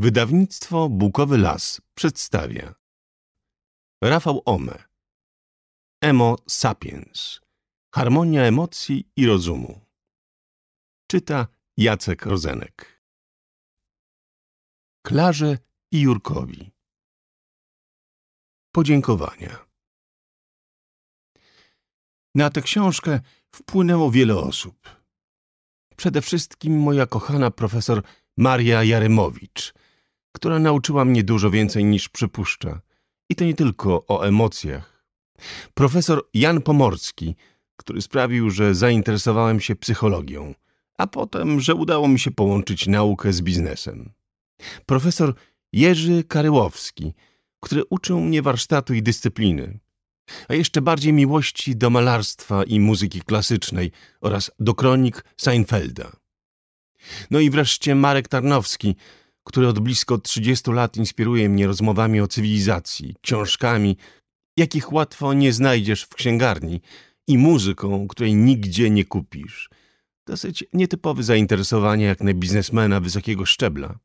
Wydawnictwo Bukowy Las przedstawia Rafał Ome Emo Sapiens Harmonia emocji i rozumu Czyta Jacek Rozenek Klarze i Jurkowi Podziękowania Na tę książkę wpłynęło wiele osób. Przede wszystkim moja kochana profesor Maria Jaremowicz, która nauczyła mnie dużo więcej niż przypuszcza. I to nie tylko o emocjach. Profesor Jan Pomorski, który sprawił, że zainteresowałem się psychologią, a potem, że udało mi się połączyć naukę z biznesem. Profesor Jerzy Karyłowski, który uczył mnie warsztatu i dyscypliny, a jeszcze bardziej miłości do malarstwa i muzyki klasycznej oraz do kronik Seinfelda. No i wreszcie Marek Tarnowski, który od blisko 30 lat inspiruje mnie rozmowami o cywilizacji, książkami, jakich łatwo nie znajdziesz w księgarni, i muzyką, której nigdzie nie kupisz. Dosyć nietypowe zainteresowanie jak na biznesmena wysokiego szczebla.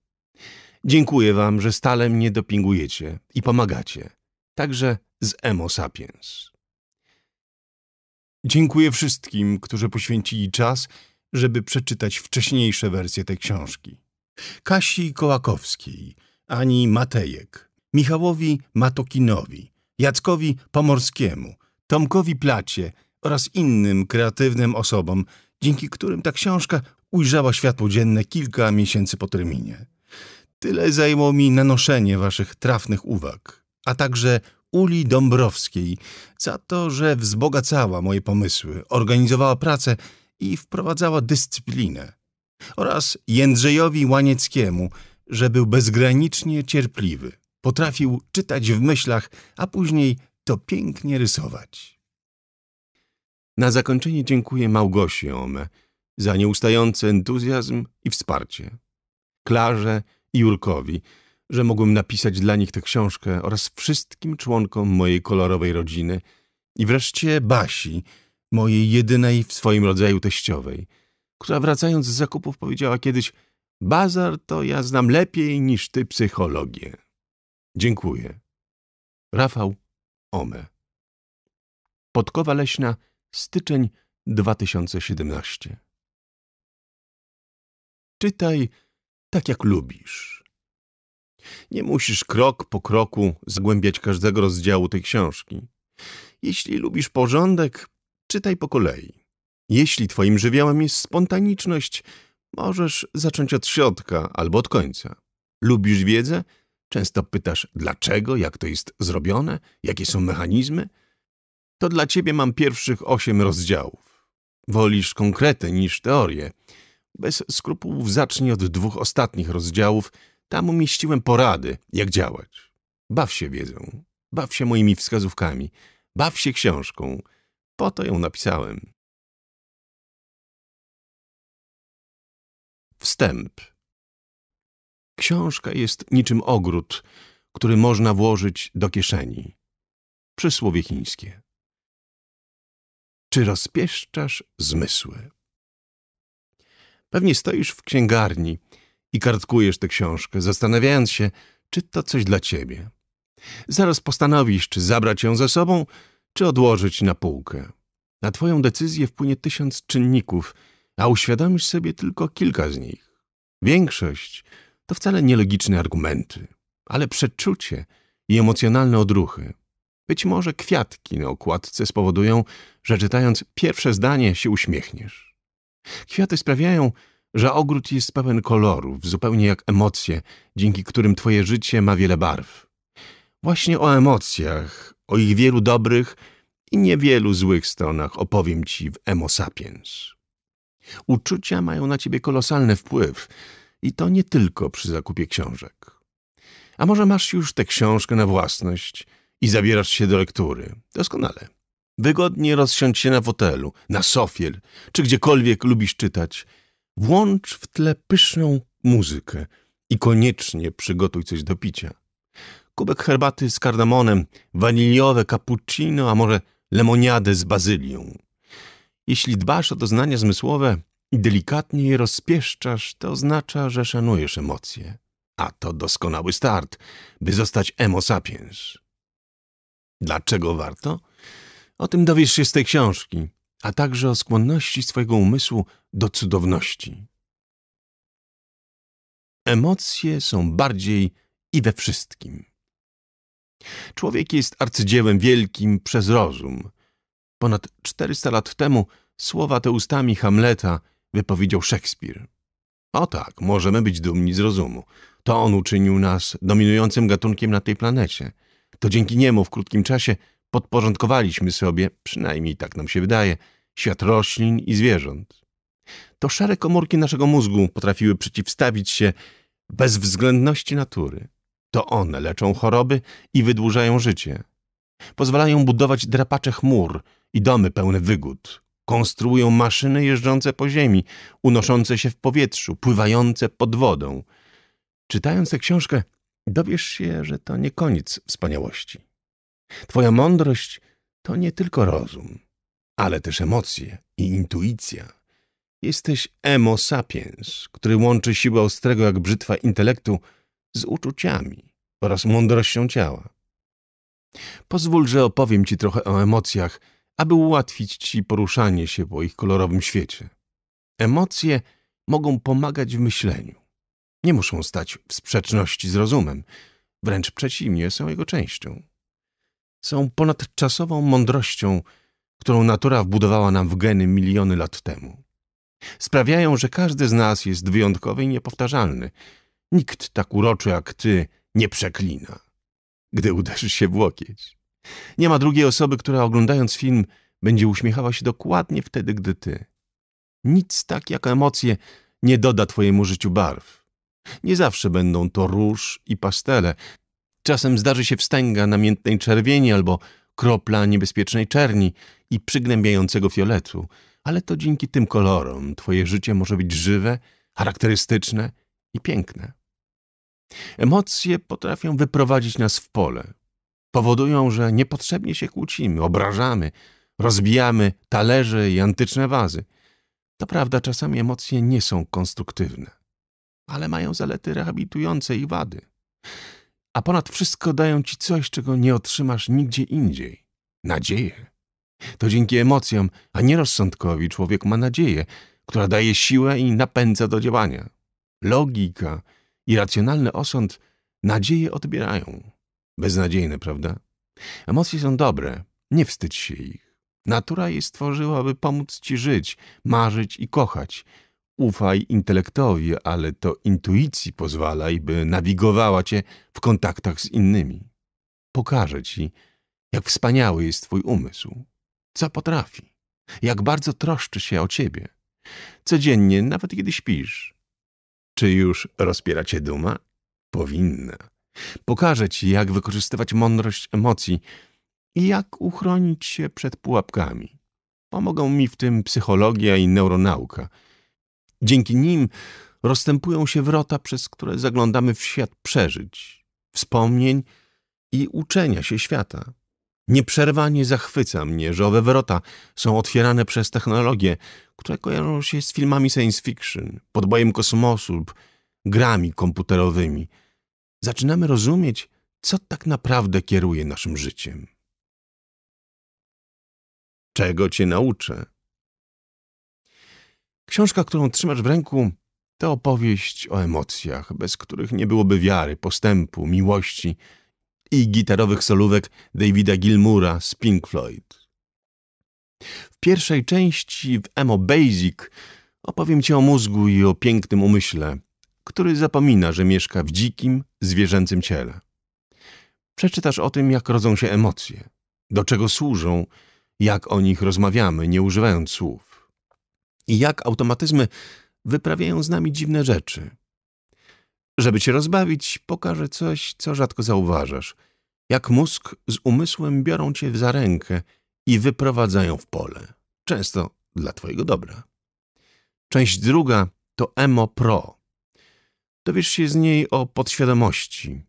Dziękuję wam, że stale mnie dopingujecie i pomagacie. Także z Emo Sapiens. Dziękuję wszystkim, którzy poświęcili czas, żeby przeczytać wcześniejsze wersje tej książki. Kasi Kołakowskiej, Ani Matejek, Michałowi Matokinowi, Jackowi Pomorskiemu, Tomkowi Placie oraz innym kreatywnym osobom, dzięki którym ta książka ujrzała światło dzienne kilka miesięcy po terminie. Tyle zajęło mi nanoszenie waszych trafnych uwag, a także Uli Dąbrowskiej za to, że wzbogacała moje pomysły, organizowała pracę i wprowadzała dyscyplinę oraz Jędrzejowi Łanieckiemu, że był bezgranicznie cierpliwy. Potrafił czytać w myślach, a później to pięknie rysować. Na zakończenie dziękuję Małgosi Ome za nieustający entuzjazm i wsparcie. Klarze i Jurkowi, że mogłem napisać dla nich tę książkę oraz wszystkim członkom mojej kolorowej rodziny i wreszcie Basi, mojej jedynej w swoim rodzaju teściowej – która wracając z zakupów powiedziała kiedyś Bazar to ja znam lepiej niż ty psychologię. Dziękuję. Rafał Ome. Podkowa Leśna, styczeń 2017. Czytaj tak, jak lubisz. Nie musisz krok po kroku zagłębiać każdego rozdziału tej książki. Jeśli lubisz porządek, czytaj po kolei. Jeśli twoim żywiołem jest spontaniczność, możesz zacząć od środka albo od końca. Lubisz wiedzę? Często pytasz dlaczego, jak to jest zrobione, jakie są mechanizmy? To dla ciebie mam pierwszych osiem rozdziałów. Wolisz konkrety niż teorie. Bez skrupułów zacznij od dwóch ostatnich rozdziałów. Tam umieściłem porady, jak działać. Baw się wiedzą. Baw się moimi wskazówkami. Baw się książką. Po to ją napisałem. Wstęp. Książka jest niczym ogród, który można włożyć do kieszeni. Przysłowie chińskie. Czy rozpieszczasz zmysły? Pewnie stoisz w księgarni i kartkujesz tę książkę, zastanawiając się, czy to coś dla ciebie. Zaraz postanowisz, czy zabrać ją ze sobą, czy odłożyć na półkę. Na twoją decyzję wpłynie tysiąc czynników – a uświadomisz sobie tylko kilka z nich. Większość to wcale nielogiczne argumenty, ale przeczucie i emocjonalne odruchy. Być może kwiatki na okładce spowodują, że czytając pierwsze zdanie się uśmiechniesz. Kwiaty sprawiają, że ogród jest pełen kolorów, zupełnie jak emocje, dzięki którym twoje życie ma wiele barw. Właśnie o emocjach, o ich wielu dobrych i niewielu złych stronach opowiem ci w Emo Sapiens. Uczucia mają na ciebie kolosalny wpływ i to nie tylko przy zakupie książek. A może masz już tę książkę na własność i zabierasz się do lektury? Doskonale. Wygodnie rozsiądź się na fotelu, na sofie czy gdziekolwiek lubisz czytać. Włącz w tle pyszną muzykę i koniecznie przygotuj coś do picia. Kubek herbaty z kardamonem, waniliowe cappuccino, a może lemoniadę z bazylią. Jeśli dbasz o doznania zmysłowe i delikatnie je rozpieszczasz, to oznacza, że szanujesz emocje. A to doskonały start, by zostać emo sapiens. Dlaczego warto? O tym dowiesz się z tej książki, a także o skłonności swojego umysłu do cudowności. Emocje są bardziej i we wszystkim. Człowiek jest arcydziełem wielkim przez rozum, Ponad 400 lat temu słowa te ustami Hamleta wypowiedział Szekspir. O tak, możemy być dumni z rozumu. To on uczynił nas dominującym gatunkiem na tej planecie. To dzięki niemu w krótkim czasie podporządkowaliśmy sobie, przynajmniej tak nam się wydaje, świat roślin i zwierząt. To szare komórki naszego mózgu potrafiły przeciwstawić się bezwzględności natury. To one leczą choroby i wydłużają życie. Pozwalają budować drapacze chmur, i domy pełne wygód. Konstruują maszyny jeżdżące po ziemi, unoszące się w powietrzu, pływające pod wodą. Czytając tę książkę, dowiesz się, że to nie koniec wspaniałości. Twoja mądrość to nie tylko rozum, ale też emocje i intuicja. Jesteś emo sapiens, który łączy siłę ostrego jak brzytwa intelektu z uczuciami oraz mądrością ciała. Pozwól, że opowiem ci trochę o emocjach – aby ułatwić ci poruszanie się po ich kolorowym świecie. Emocje mogą pomagać w myśleniu. Nie muszą stać w sprzeczności z rozumem, wręcz przeciwnie, są jego częścią. Są ponadczasową mądrością, którą natura wbudowała nam w geny miliony lat temu. Sprawiają, że każdy z nas jest wyjątkowy i niepowtarzalny. Nikt tak uroczy jak ty nie przeklina, gdy uderzysz się w łokieć. Nie ma drugiej osoby, która oglądając film będzie uśmiechała się dokładnie wtedy, gdy ty. Nic tak jak emocje nie doda twojemu życiu barw. Nie zawsze będą to róż i pastele. Czasem zdarzy się wstęga namiętnej czerwieni albo kropla niebezpiecznej czerni i przygnębiającego fioletu, ale to dzięki tym kolorom twoje życie może być żywe, charakterystyczne i piękne. Emocje potrafią wyprowadzić nas w pole, powodują, że niepotrzebnie się kłócimy, obrażamy, rozbijamy talerze i antyczne wazy. To prawda, czasami emocje nie są konstruktywne, ale mają zalety rehabilitujące i wady. A ponad wszystko dają ci coś, czego nie otrzymasz nigdzie indziej. Nadzieję. To dzięki emocjom, a nie rozsądkowi człowiek ma nadzieję, która daje siłę i napędza do działania. Logika i racjonalny osąd nadzieję odbierają. Beznadziejne, prawda? Emocje są dobre, nie wstydź się ich. Natura je stworzyła, aby pomóc ci żyć, marzyć i kochać. Ufaj intelektowi, ale to intuicji pozwalaj, by nawigowała cię w kontaktach z innymi. Pokażę ci, jak wspaniały jest twój umysł, co potrafi, jak bardzo troszczy się o ciebie. Codziennie, nawet kiedy śpisz. Czy już rozpiera cię duma? Powinna. Pokażę ci, jak wykorzystywać mądrość emocji i jak uchronić się przed pułapkami. Pomogą mi w tym psychologia i neuronauka. Dzięki nim rozstępują się wrota, przez które zaglądamy w świat przeżyć, wspomnień i uczenia się świata. Nieprzerwanie zachwyca mnie, że owe wrota są otwierane przez technologie, które kojarzą się z filmami science fiction, podbojem kosmosu lub grami komputerowymi – zaczynamy rozumieć, co tak naprawdę kieruje naszym życiem. Czego cię nauczę? Książka, którą trzymasz w ręku, to opowieść o emocjach, bez których nie byłoby wiary, postępu, miłości i gitarowych solówek Davida Gilmura z Pink Floyd. W pierwszej części w Emo Basic opowiem ci o mózgu i o pięknym umyśle, który zapomina, że mieszka w dzikim, zwierzęcym ciele. Przeczytasz o tym, jak rodzą się emocje, do czego służą, jak o nich rozmawiamy, nie używając słów. I jak automatyzmy wyprawiają z nami dziwne rzeczy. Żeby cię rozbawić, pokażę coś, co rzadko zauważasz. Jak mózg z umysłem biorą cię za rękę i wyprowadzają w pole. Często dla twojego dobra. Część druga to Emo Pro, Dowiesz się z niej o podświadomości,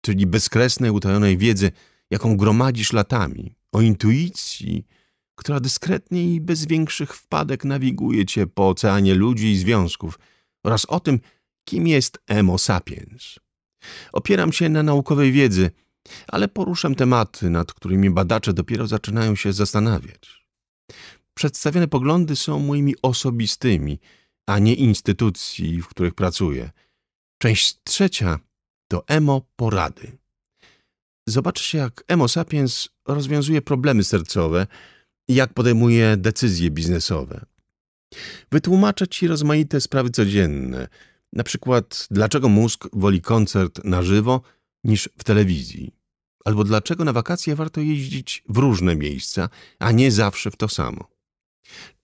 czyli bezkresnej, utajonej wiedzy, jaką gromadzisz latami, o intuicji, która dyskretnie i bez większych wpadek nawiguje cię po oceanie ludzi i związków oraz o tym, kim jest Homo sapiens. Opieram się na naukowej wiedzy, ale poruszam tematy, nad którymi badacze dopiero zaczynają się zastanawiać. Przedstawione poglądy są moimi osobistymi, a nie instytucji, w których pracuję – Część trzecia to Emo porady. Zobaczcie, jak Emo Sapiens rozwiązuje problemy sercowe i jak podejmuje decyzje biznesowe. Wytłumacza Ci rozmaite sprawy codzienne, na przykład dlaczego mózg woli koncert na żywo niż w telewizji, albo dlaczego na wakacje warto jeździć w różne miejsca, a nie zawsze w to samo.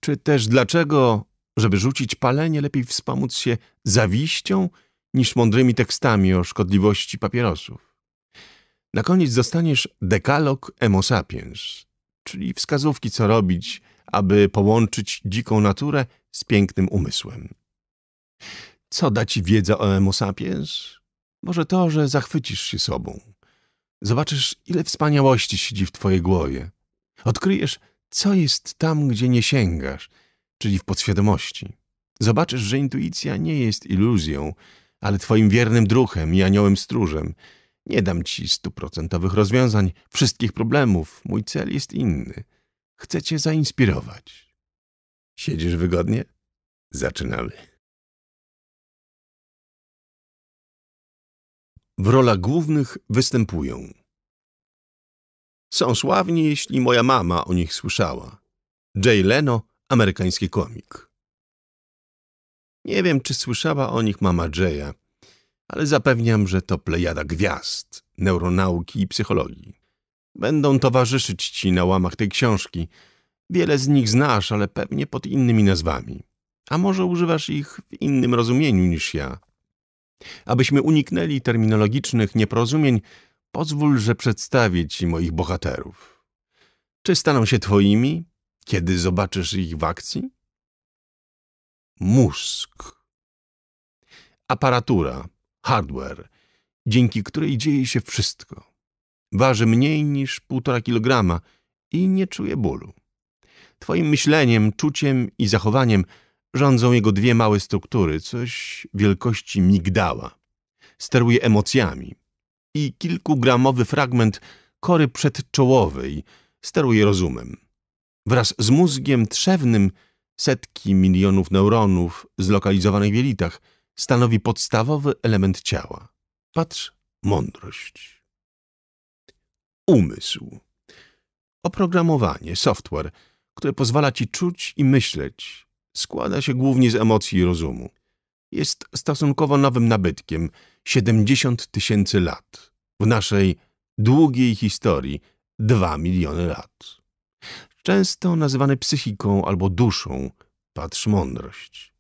Czy też dlaczego, żeby rzucić palenie, lepiej wspomóc się zawiścią niż mądrymi tekstami o szkodliwości papierosów. Na koniec dostaniesz dekalog emo sapiens, czyli wskazówki, co robić, aby połączyć dziką naturę z pięknym umysłem. Co da ci wiedza o emo sapiens? Może to, że zachwycisz się sobą. Zobaczysz, ile wspaniałości siedzi w twojej głowie. Odkryjesz, co jest tam, gdzie nie sięgasz, czyli w podświadomości. Zobaczysz, że intuicja nie jest iluzją, ale twoim wiernym druhem i aniołem stróżem. Nie dam ci stuprocentowych rozwiązań, wszystkich problemów. Mój cel jest inny. Chcę cię zainspirować. Siedzisz wygodnie? Zaczynamy. W rolach głównych występują Są sławni, jeśli moja mama o nich słyszała. Jay Leno, amerykański komik. Nie wiem, czy słyszała o nich mama Jaya, ale zapewniam, że to plejada gwiazd, neuronauki i psychologii. Będą towarzyszyć ci na łamach tej książki. Wiele z nich znasz, ale pewnie pod innymi nazwami. A może używasz ich w innym rozumieniu niż ja. Abyśmy uniknęli terminologicznych nieporozumień, pozwól, że przedstawię ci moich bohaterów. Czy staną się twoimi, kiedy zobaczysz ich w akcji? mózg. Aparatura, hardware, dzięki której dzieje się wszystko. Waży mniej niż półtora kilograma i nie czuje bólu. Twoim myśleniem, czuciem i zachowaniem rządzą jego dwie małe struktury, coś wielkości migdała. Steruje emocjami i kilkugramowy fragment kory przedczołowej steruje rozumem. Wraz z mózgiem trzewnym setki milionów neuronów zlokalizowanych w jelitach, stanowi podstawowy element ciała. Patrz, mądrość. Umysł. Oprogramowanie, software, które pozwala ci czuć i myśleć, składa się głównie z emocji i rozumu. Jest stosunkowo nowym nabytkiem, 70 tysięcy lat. W naszej długiej historii 2 miliony lat często nazywane psychiką albo duszą, patrz mądrość.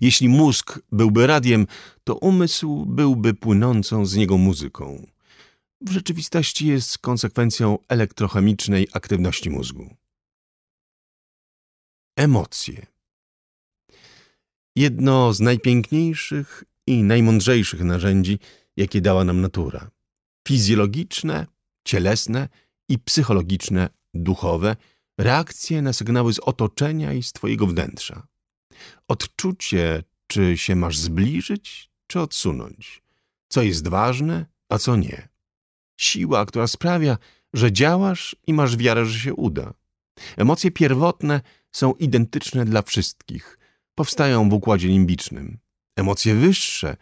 Jeśli mózg byłby radiem, to umysł byłby płynącą z niego muzyką. W rzeczywistości jest konsekwencją elektrochemicznej aktywności mózgu. Emocje. Jedno z najpiękniejszych i najmądrzejszych narzędzi, jakie dała nam natura. Fizjologiczne, cielesne i psychologiczne duchowe, reakcje na sygnały z otoczenia i z twojego wnętrza. Odczucie, czy się masz zbliżyć, czy odsunąć. Co jest ważne, a co nie. Siła, która sprawia, że działasz i masz wiarę, że się uda. Emocje pierwotne są identyczne dla wszystkich. Powstają w układzie limbicznym. Emocje wyższe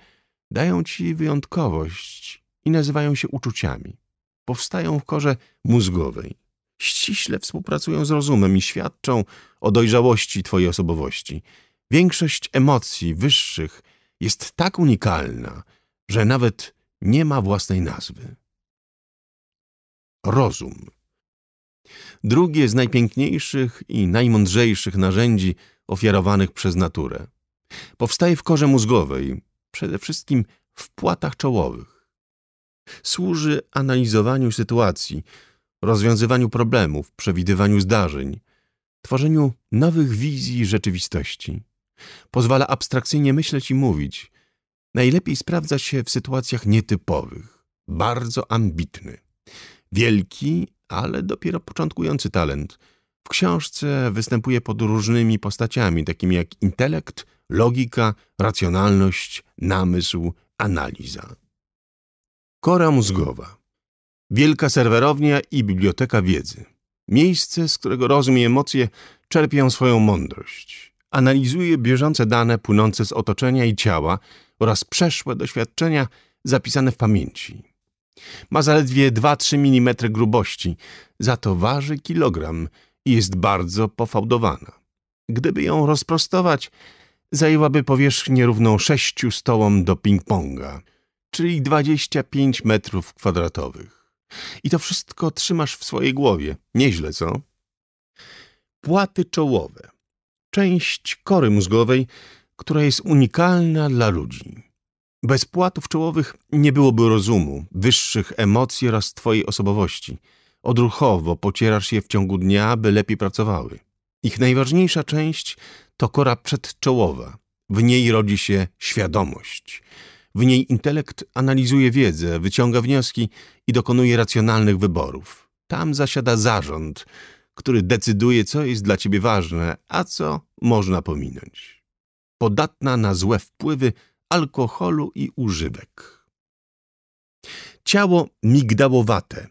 dają ci wyjątkowość i nazywają się uczuciami. Powstają w korze mózgowej ściśle współpracują z rozumem i świadczą o dojrzałości Twojej osobowości. Większość emocji wyższych jest tak unikalna, że nawet nie ma własnej nazwy. Rozum. Drugie z najpiękniejszych i najmądrzejszych narzędzi ofiarowanych przez naturę. Powstaje w korze mózgowej, przede wszystkim w płatach czołowych. Służy analizowaniu sytuacji, rozwiązywaniu problemów, przewidywaniu zdarzeń, tworzeniu nowych wizji rzeczywistości. Pozwala abstrakcyjnie myśleć i mówić. Najlepiej sprawdza się w sytuacjach nietypowych. Bardzo ambitny. Wielki, ale dopiero początkujący talent. W książce występuje pod różnymi postaciami, takimi jak intelekt, logika, racjonalność, namysł, analiza. Kora mózgowa. Wielka serwerownia i biblioteka wiedzy. Miejsce, z którego rozum i emocje czerpią swoją mądrość. Analizuje bieżące dane płynące z otoczenia i ciała oraz przeszłe doświadczenia zapisane w pamięci. Ma zaledwie 2-3 mm grubości, za to waży kilogram i jest bardzo pofałdowana. Gdyby ją rozprostować, zajęłaby powierzchnię równą sześciu stołom do ping-ponga, czyli 25 metrów kwadratowych. I to wszystko trzymasz w swojej głowie. Nieźle, co? Płaty czołowe. Część kory mózgowej, która jest unikalna dla ludzi. Bez płatów czołowych nie byłoby rozumu, wyższych emocji oraz twojej osobowości. Odruchowo pocierasz je w ciągu dnia, by lepiej pracowały. Ich najważniejsza część to kora przedczołowa. W niej rodzi się świadomość – w niej intelekt analizuje wiedzę, wyciąga wnioski i dokonuje racjonalnych wyborów. Tam zasiada zarząd, który decyduje, co jest dla ciebie ważne, a co można pominąć. Podatna na złe wpływy alkoholu i używek. Ciało migdałowate.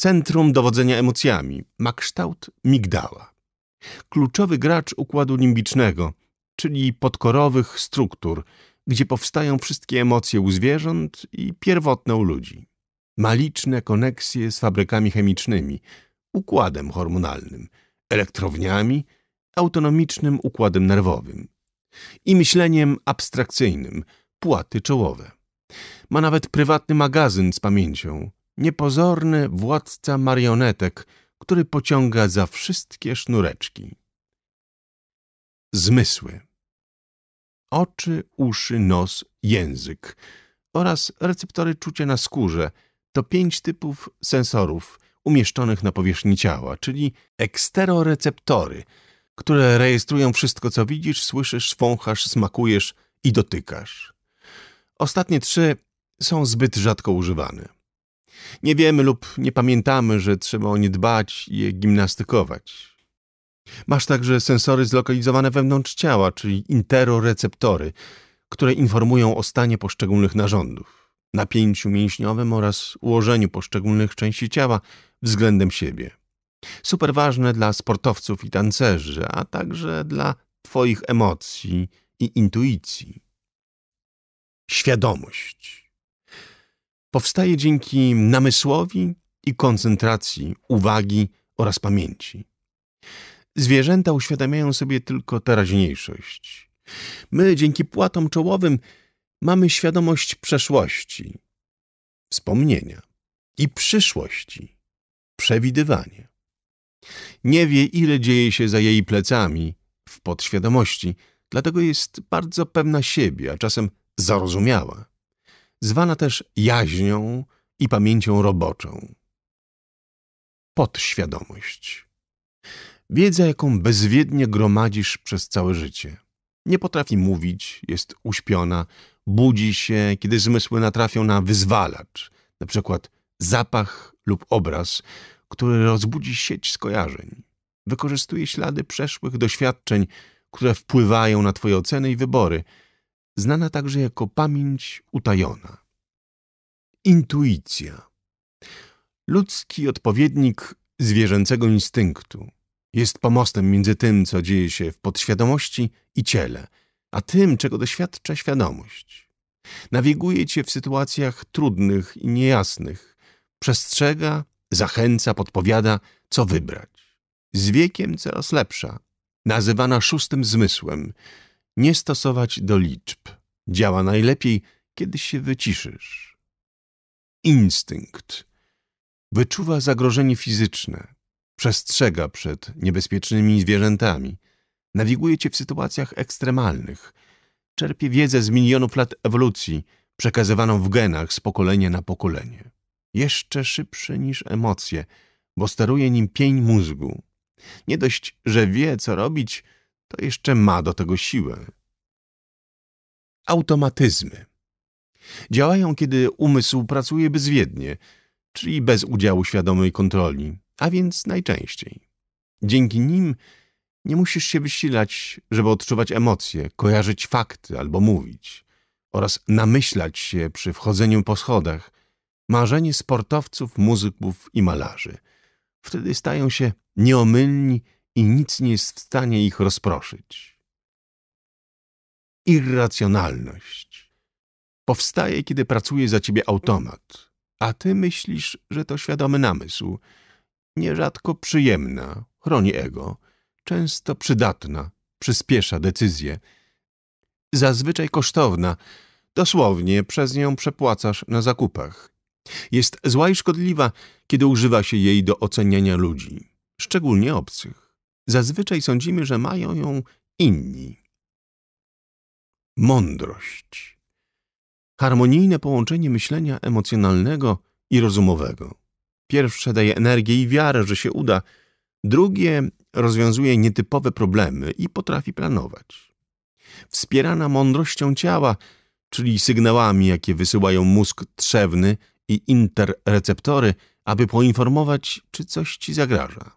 Centrum dowodzenia emocjami ma kształt migdała. Kluczowy gracz układu limbicznego, czyli podkorowych struktur – gdzie powstają wszystkie emocje u zwierząt i pierwotne u ludzi. Ma liczne koneksje z fabrykami chemicznymi, układem hormonalnym, elektrowniami, autonomicznym układem nerwowym i myśleniem abstrakcyjnym, płaty czołowe. Ma nawet prywatny magazyn z pamięcią, niepozorny władca marionetek, który pociąga za wszystkie sznureczki. Zmysły oczy, uszy, nos, język oraz receptory czucia na skórze. To pięć typów sensorów umieszczonych na powierzchni ciała, czyli eksteroreceptory, które rejestrują wszystko, co widzisz, słyszysz, wąchasz, smakujesz i dotykasz. Ostatnie trzy są zbyt rzadko używane. Nie wiemy lub nie pamiętamy, że trzeba o nie dbać i je gimnastykować. Masz także sensory zlokalizowane wewnątrz ciała, czyli interoreceptory, które informują o stanie poszczególnych narządów, napięciu mięśniowym oraz ułożeniu poszczególnych części ciała względem siebie. Super ważne dla sportowców i tancerzy, a także dla Twoich emocji i intuicji. Świadomość powstaje dzięki namysłowi i koncentracji uwagi oraz pamięci. Zwierzęta uświadamiają sobie tylko teraźniejszość. My, dzięki płatom czołowym, mamy świadomość przeszłości, wspomnienia i przyszłości, przewidywanie. Nie wie, ile dzieje się za jej plecami, w podświadomości, dlatego jest bardzo pewna siebie, a czasem zarozumiała. Zwana też jaźnią i pamięcią roboczą. Podświadomość. Wiedza, jaką bezwiednie gromadzisz przez całe życie. Nie potrafi mówić, jest uśpiona, budzi się, kiedy zmysły natrafią na wyzwalacz, na przykład zapach lub obraz, który rozbudzi sieć skojarzeń. Wykorzystuje ślady przeszłych doświadczeń, które wpływają na Twoje oceny i wybory, znana także jako pamięć utajona. Intuicja. Ludzki odpowiednik zwierzęcego instynktu. Jest pomostem między tym, co dzieje się w podświadomości i ciele, a tym, czego doświadcza świadomość. Nawiguje cię w sytuacjach trudnych i niejasnych. Przestrzega, zachęca, podpowiada, co wybrać. Z wiekiem coraz lepsza. Nazywana szóstym zmysłem. Nie stosować do liczb. Działa najlepiej, kiedy się wyciszysz. Instynkt. Wyczuwa zagrożenie fizyczne przestrzega przed niebezpiecznymi zwierzętami, nawiguje cię w sytuacjach ekstremalnych, czerpie wiedzę z milionów lat ewolucji, przekazywaną w genach z pokolenia na pokolenie. Jeszcze szybszy niż emocje, bo steruje nim pień mózgu. Nie dość, że wie, co robić, to jeszcze ma do tego siłę. Automatyzmy Działają, kiedy umysł pracuje bezwiednie, czyli bez udziału świadomej kontroli a więc najczęściej. Dzięki nim nie musisz się wysilać, żeby odczuwać emocje, kojarzyć fakty albo mówić, oraz namyślać się przy wchodzeniu po schodach, marzenie sportowców, muzyków i malarzy. Wtedy stają się nieomylni i nic nie jest w stanie ich rozproszyć. Irracjonalność powstaje, kiedy pracuje za ciebie automat, a ty myślisz, że to świadomy namysł – nierzadko przyjemna, chroni ego, często przydatna, przyspiesza decyzje, zazwyczaj kosztowna, dosłownie przez nią przepłacasz na zakupach. Jest zła i szkodliwa, kiedy używa się jej do oceniania ludzi, szczególnie obcych. Zazwyczaj sądzimy, że mają ją inni. Mądrość. Harmonijne połączenie myślenia emocjonalnego i rozumowego. Pierwsze daje energię i wiarę, że się uda. Drugie rozwiązuje nietypowe problemy i potrafi planować. Wspierana mądrością ciała, czyli sygnałami, jakie wysyłają mózg trzewny i interreceptory, aby poinformować, czy coś ci zagraża.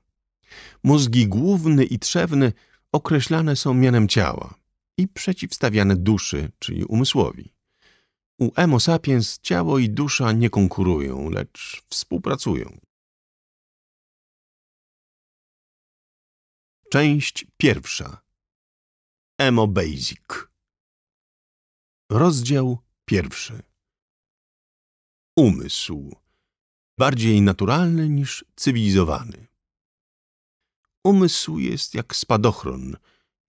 Mózgi główny i trzewny określane są mianem ciała i przeciwstawiane duszy, czyli umysłowi. U Homo sapiens ciało i dusza nie konkurują, lecz współpracują. Część pierwsza. Emo Basic. Rozdział pierwszy. Umysł. Bardziej naturalny niż cywilizowany. Umysł jest jak spadochron.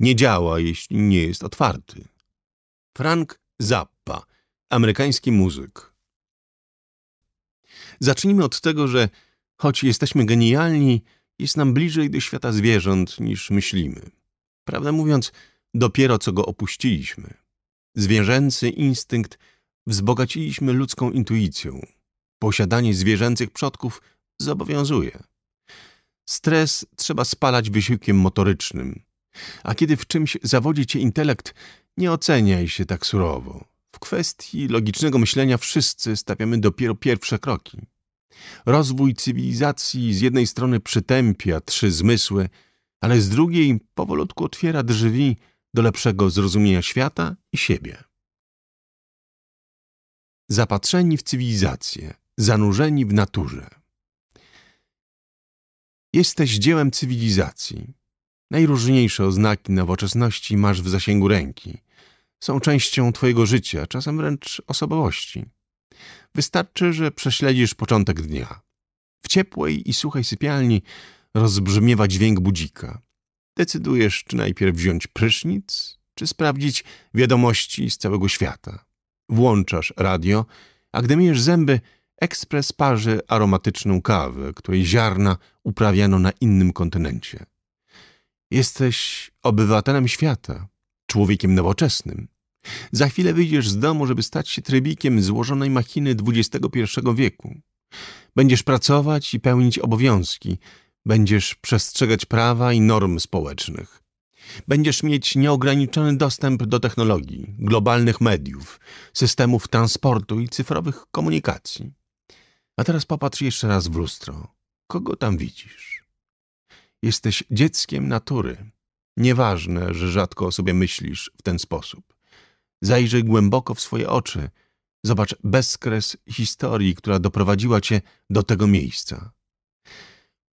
Nie działa, jeśli nie jest otwarty. Frank Zapp Amerykański muzyk. Zacznijmy od tego, że choć jesteśmy genialni, jest nam bliżej do świata zwierząt niż myślimy. Prawdę mówiąc, dopiero co go opuściliśmy. Zwierzęcy instynkt wzbogaciliśmy ludzką intuicją. Posiadanie zwierzęcych przodków zobowiązuje. Stres trzeba spalać wysiłkiem motorycznym. A kiedy w czymś zawodzi cię intelekt, nie oceniaj się tak surowo. W kwestii logicznego myślenia wszyscy stawiamy dopiero pierwsze kroki. Rozwój cywilizacji z jednej strony przytępia trzy zmysły, ale z drugiej powolutku otwiera drzwi do lepszego zrozumienia świata i siebie. Zapatrzeni w cywilizację, zanurzeni w naturze. Jesteś dziełem cywilizacji. Najróżniejsze oznaki nowoczesności masz w zasięgu ręki są częścią Twojego życia, czasem wręcz osobowości. Wystarczy, że prześledzisz początek dnia. W ciepłej i suchej sypialni rozbrzmiewa dźwięk budzika. Decydujesz, czy najpierw wziąć prysznic, czy sprawdzić wiadomości z całego świata. Włączasz radio, a gdy myjesz zęby, ekspres parzy aromatyczną kawę, której ziarna uprawiano na innym kontynencie. Jesteś obywatelem świata, człowiekiem nowoczesnym. Za chwilę wyjdziesz z domu, żeby stać się trybikiem złożonej machiny XXI wieku. Będziesz pracować i pełnić obowiązki. Będziesz przestrzegać prawa i norm społecznych. Będziesz mieć nieograniczony dostęp do technologii, globalnych mediów, systemów transportu i cyfrowych komunikacji. A teraz popatrz jeszcze raz w lustro. Kogo tam widzisz? Jesteś dzieckiem natury. Nieważne, że rzadko o sobie myślisz w ten sposób. Zajrzyj głęboko w swoje oczy. Zobacz bezkres historii, która doprowadziła cię do tego miejsca.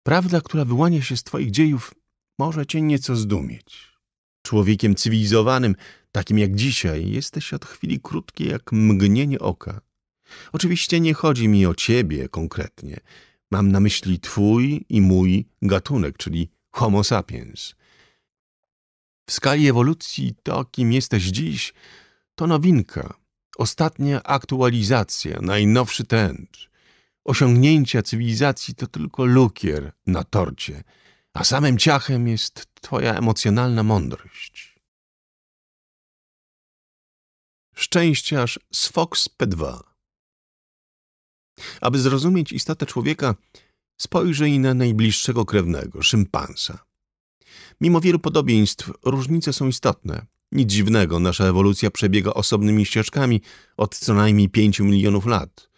Prawda, która wyłania się z twoich dziejów, może cię nieco zdumieć. Człowiekiem cywilizowanym, takim jak dzisiaj, jesteś od chwili krótkiej jak mgnienie oka. Oczywiście nie chodzi mi o ciebie konkretnie. Mam na myśli twój i mój gatunek, czyli homo sapiens. W skali ewolucji to, kim jesteś dziś, to nowinka, ostatnia aktualizacja, najnowszy trend. Osiągnięcia cywilizacji to tylko lukier na torcie, a samym ciachem jest twoja emocjonalna mądrość. Szczęściarz z Fox P2 Aby zrozumieć istotę człowieka, spojrzyj na najbliższego krewnego, szympansa. Mimo wielu podobieństw, różnice są istotne – nic dziwnego, nasza ewolucja przebiega osobnymi ścieżkami od co najmniej 5 milionów lat.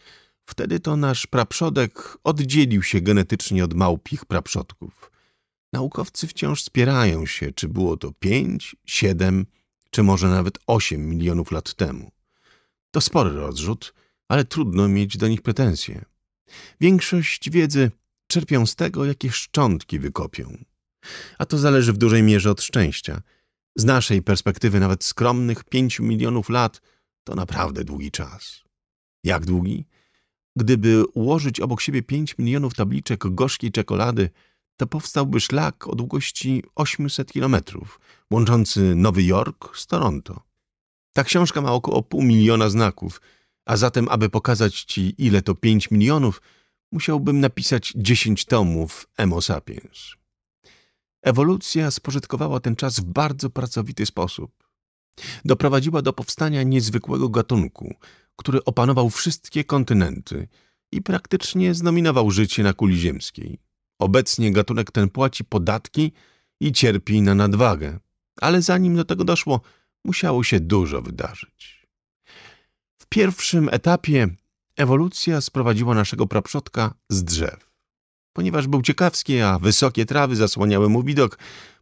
Wtedy to nasz praprzodek oddzielił się genetycznie od małpich praprzodków. Naukowcy wciąż spierają się, czy było to 5, 7, czy może nawet 8 milionów lat temu. To spory rozrzut, ale trudno mieć do nich pretensje. Większość wiedzy czerpią z tego, jakie szczątki wykopią. A to zależy w dużej mierze od szczęścia – z naszej perspektywy nawet skromnych 5 milionów lat to naprawdę długi czas. Jak długi? Gdyby ułożyć obok siebie 5 milionów tabliczek gorzkiej czekolady, to powstałby szlak o długości 800 kilometrów, łączący Nowy Jork z Toronto. Ta książka ma około pół miliona znaków, a zatem, aby pokazać ci, ile to 5 milionów, musiałbym napisać 10 tomów Homo sapiens. Ewolucja spożytkowała ten czas w bardzo pracowity sposób. Doprowadziła do powstania niezwykłego gatunku, który opanował wszystkie kontynenty i praktycznie zdominował życie na kuli ziemskiej. Obecnie gatunek ten płaci podatki i cierpi na nadwagę, ale zanim do tego doszło, musiało się dużo wydarzyć. W pierwszym etapie ewolucja sprowadziła naszego praprzodka z drzew. Ponieważ był ciekawski, a wysokie trawy zasłaniały mu widok,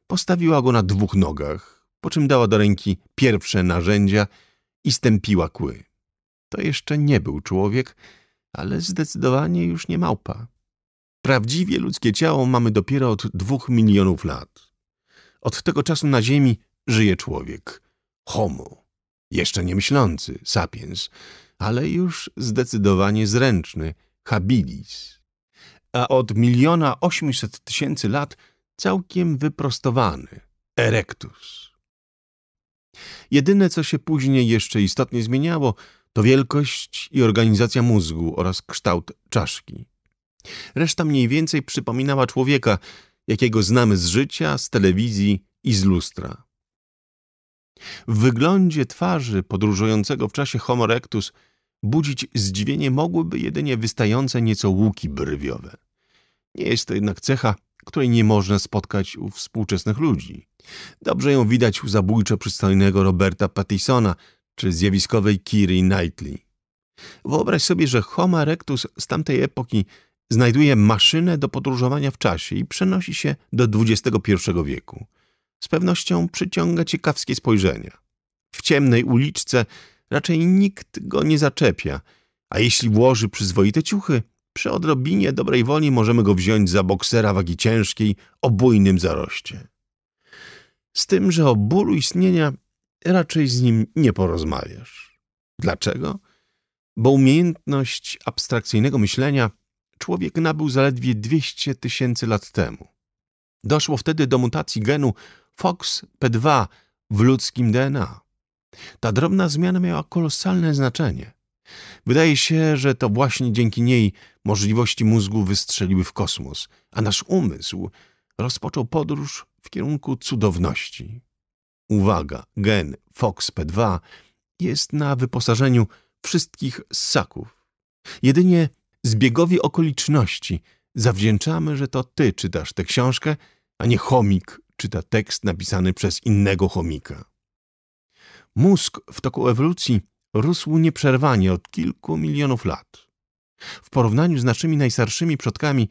postawiła go na dwóch nogach, po czym dała do ręki pierwsze narzędzia i stępiła kły. To jeszcze nie był człowiek, ale zdecydowanie już nie małpa. Prawdziwie ludzkie ciało mamy dopiero od dwóch milionów lat. Od tego czasu na Ziemi żyje człowiek. Homo. Jeszcze nie myślący, sapiens, ale już zdecydowanie zręczny, habilis a od miliona osiemset tysięcy lat całkiem wyprostowany erectus. Jedyne, co się później jeszcze istotnie zmieniało, to wielkość i organizacja mózgu oraz kształt czaszki. Reszta mniej więcej przypominała człowieka, jakiego znamy z życia, z telewizji i z lustra. W wyglądzie twarzy podróżującego w czasie Homo erectus budzić zdziwienie mogłyby jedynie wystające nieco łuki brwiowe. Nie jest to jednak cecha, której nie można spotkać u współczesnych ludzi. Dobrze ją widać u zabójczo przystojnego Roberta Pattisona czy zjawiskowej Kiri Knightley. Wyobraź sobie, że Homo erectus z tamtej epoki znajduje maszynę do podróżowania w czasie i przenosi się do XXI wieku. Z pewnością przyciąga ciekawskie spojrzenia. W ciemnej uliczce raczej nikt go nie zaczepia, a jeśli włoży przyzwoite ciuchy, przy odrobinie dobrej woli możemy go wziąć za boksera wagi ciężkiej o bujnym zaroście. Z tym, że o bólu istnienia raczej z nim nie porozmawiasz. Dlaczego? Bo umiejętność abstrakcyjnego myślenia człowiek nabył zaledwie 200 tysięcy lat temu. Doszło wtedy do mutacji genu FOXP2 w ludzkim DNA. Ta drobna zmiana miała kolosalne znaczenie. Wydaje się, że to właśnie dzięki niej możliwości mózgu wystrzeliły w kosmos, a nasz umysł rozpoczął podróż w kierunku cudowności. Uwaga, gen Fox P2 jest na wyposażeniu wszystkich ssaków. Jedynie zbiegowi okoliczności zawdzięczamy, że to ty czytasz tę książkę, a nie chomik czyta tekst napisany przez innego chomika. Mózg w toku ewolucji rósł nieprzerwanie od kilku milionów lat. W porównaniu z naszymi najstarszymi przodkami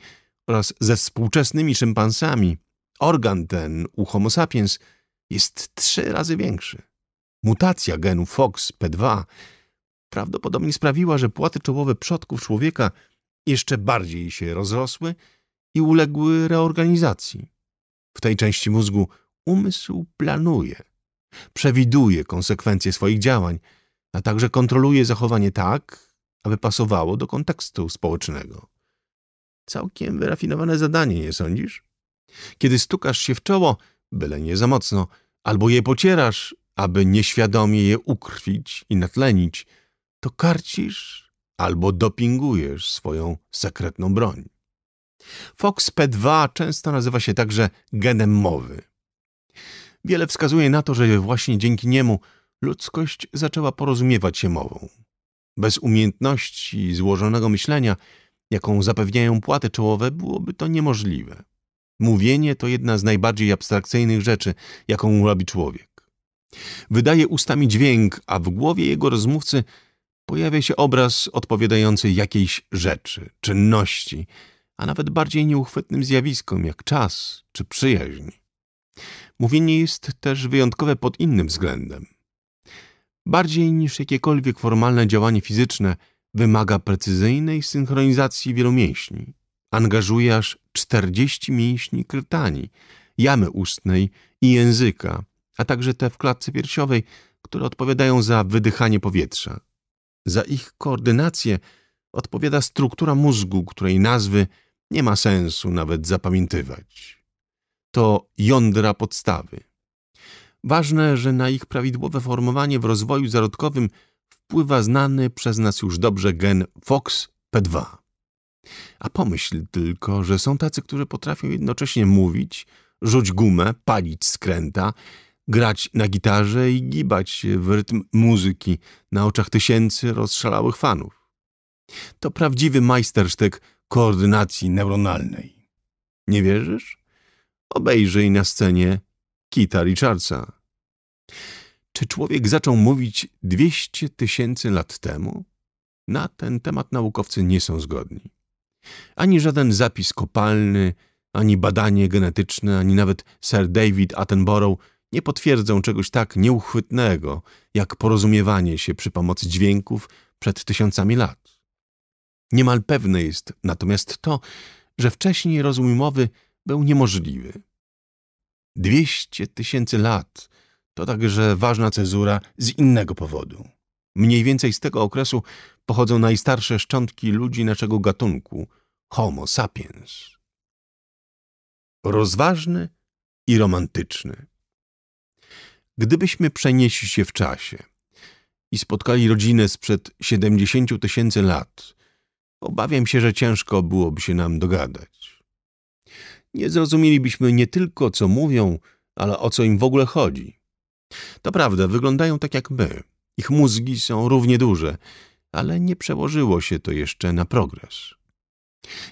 oraz ze współczesnymi szympansami, organ ten u Homo sapiens jest trzy razy większy. Mutacja genu Fox P2 prawdopodobnie sprawiła, że płaty czołowe przodków człowieka jeszcze bardziej się rozrosły i uległy reorganizacji. W tej części mózgu umysł planuje, przewiduje konsekwencje swoich działań – a także kontroluje zachowanie tak, aby pasowało do kontekstu społecznego. Całkiem wyrafinowane zadanie, nie sądzisz? Kiedy stukasz się w czoło, byle nie za mocno, albo je pocierasz, aby nieświadomie je ukrwić i natlenić, to karcisz albo dopingujesz swoją sekretną broń. Fox P2 często nazywa się także genem mowy. Wiele wskazuje na to, że właśnie dzięki niemu ludzkość zaczęła porozumiewać się mową. Bez umiejętności złożonego myślenia, jaką zapewniają płaty czołowe, byłoby to niemożliwe. Mówienie to jedna z najbardziej abstrakcyjnych rzeczy, jaką robi człowiek. Wydaje ustami dźwięk, a w głowie jego rozmówcy pojawia się obraz odpowiadający jakiejś rzeczy, czynności, a nawet bardziej nieuchwytnym zjawiskom jak czas czy przyjaźń. Mówienie jest też wyjątkowe pod innym względem bardziej niż jakiekolwiek formalne działanie fizyczne, wymaga precyzyjnej synchronizacji wielu mięśni. Angażuje aż 40 mięśni krtani, jamy ustnej i języka, a także te w klatce piersiowej, które odpowiadają za wydychanie powietrza. Za ich koordynację odpowiada struktura mózgu, której nazwy nie ma sensu nawet zapamiętywać. To jądra podstawy. Ważne, że na ich prawidłowe formowanie w rozwoju zarodkowym wpływa znany przez nas już dobrze gen FOXP2. A pomyśl tylko, że są tacy, którzy potrafią jednocześnie mówić, rzuć gumę, palić skręta, grać na gitarze i gibać się w rytm muzyki na oczach tysięcy rozszalałych fanów. To prawdziwy majstersztyk koordynacji neuronalnej. Nie wierzysz? Obejrzyj na scenie Kita Richardsa. Czy człowiek zaczął mówić 200 tysięcy lat temu? Na ten temat naukowcy nie są zgodni. Ani żaden zapis kopalny, ani badanie genetyczne, ani nawet Sir David Attenborough nie potwierdzą czegoś tak nieuchwytnego, jak porozumiewanie się przy pomocy dźwięków przed tysiącami lat. Niemal pewne jest natomiast to, że wcześniej rozum mowy był niemożliwy. 200 tysięcy lat to także ważna cezura z innego powodu. Mniej więcej z tego okresu pochodzą najstarsze szczątki ludzi naszego gatunku Homo sapiens. Rozważny i romantyczny. Gdybyśmy przenieśli się w czasie i spotkali rodzinę sprzed 70 tysięcy lat, obawiam się, że ciężko byłoby się nam dogadać nie zrozumielibyśmy nie tylko, co mówią, ale o co im w ogóle chodzi. To prawda, wyglądają tak jak my. Ich mózgi są równie duże, ale nie przełożyło się to jeszcze na progres.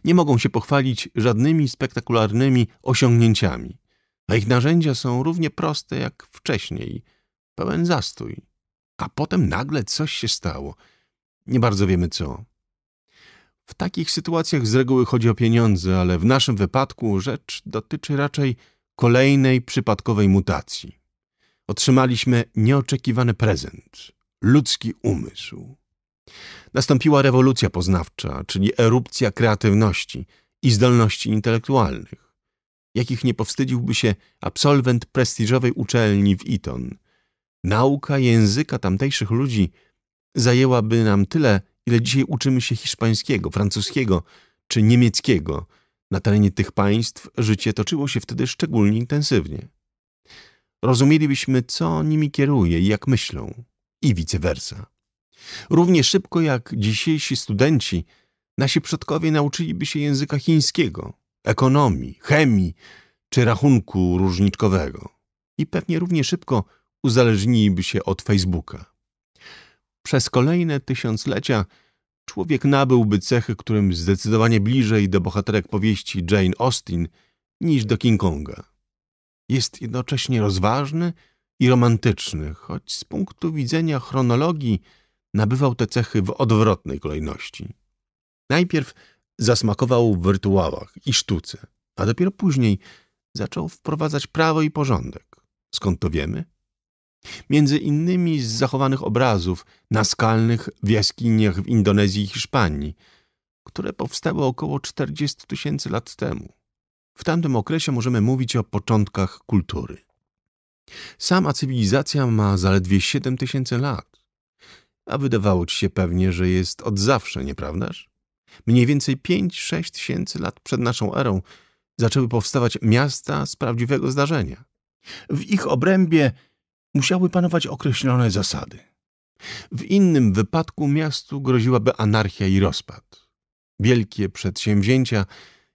Nie mogą się pochwalić żadnymi spektakularnymi osiągnięciami, a ich narzędzia są równie proste jak wcześniej, pełen zastój. A potem nagle coś się stało. Nie bardzo wiemy co. W takich sytuacjach z reguły chodzi o pieniądze, ale w naszym wypadku rzecz dotyczy raczej kolejnej przypadkowej mutacji. Otrzymaliśmy nieoczekiwany prezent ludzki umysł. Nastąpiła rewolucja poznawcza, czyli erupcja kreatywności i zdolności intelektualnych, jakich nie powstydziłby się absolwent prestiżowej uczelni w Eton. Nauka języka tamtejszych ludzi zajęłaby nam tyle, ile dzisiaj uczymy się hiszpańskiego, francuskiego czy niemieckiego. Na terenie tych państw życie toczyło się wtedy szczególnie intensywnie. Rozumielibyśmy, co nimi kieruje i jak myślą, i vice versa. Równie szybko jak dzisiejsi studenci, nasi przodkowie nauczyliby się języka chińskiego, ekonomii, chemii czy rachunku różniczkowego. I pewnie równie szybko uzależniliby się od Facebooka. Przez kolejne tysiąclecia człowiek nabyłby cechy, którym zdecydowanie bliżej do bohaterek powieści Jane Austen niż do King Konga. Jest jednocześnie rozważny i romantyczny, choć z punktu widzenia chronologii nabywał te cechy w odwrotnej kolejności. Najpierw zasmakował w rytuałach i sztuce, a dopiero później zaczął wprowadzać prawo i porządek. Skąd to wiemy? Między innymi z zachowanych obrazów naskalnych w jaskiniach w Indonezji i Hiszpanii, które powstały około 40 tysięcy lat temu. W tamtym okresie możemy mówić o początkach kultury. Sama cywilizacja ma zaledwie 7 tysięcy lat. A wydawało ci się pewnie, że jest od zawsze, nieprawdaż? Mniej więcej 5-6 tysięcy lat przed naszą erą zaczęły powstawać miasta z prawdziwego zdarzenia. W ich obrębie musiały panować określone zasady. W innym wypadku miastu groziłaby anarchia i rozpad. Wielkie przedsięwzięcia,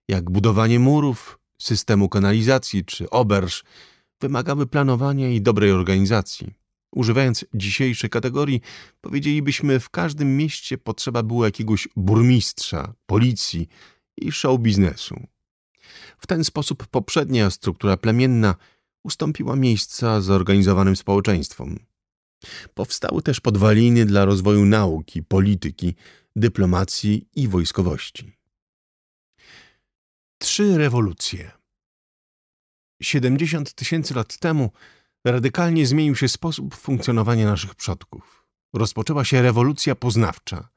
jak budowanie murów, systemu kanalizacji czy oberż, wymagały planowania i dobrej organizacji. Używając dzisiejszej kategorii, powiedzielibyśmy, w każdym mieście potrzeba było jakiegoś burmistrza, policji i show biznesu. W ten sposób poprzednia struktura plemienna – ustąpiła miejsca zorganizowanym społeczeństwom. Powstały też podwaliny dla rozwoju nauki, polityki, dyplomacji i wojskowości. Trzy rewolucje 70 tysięcy lat temu radykalnie zmienił się sposób funkcjonowania naszych przodków. Rozpoczęła się rewolucja poznawcza.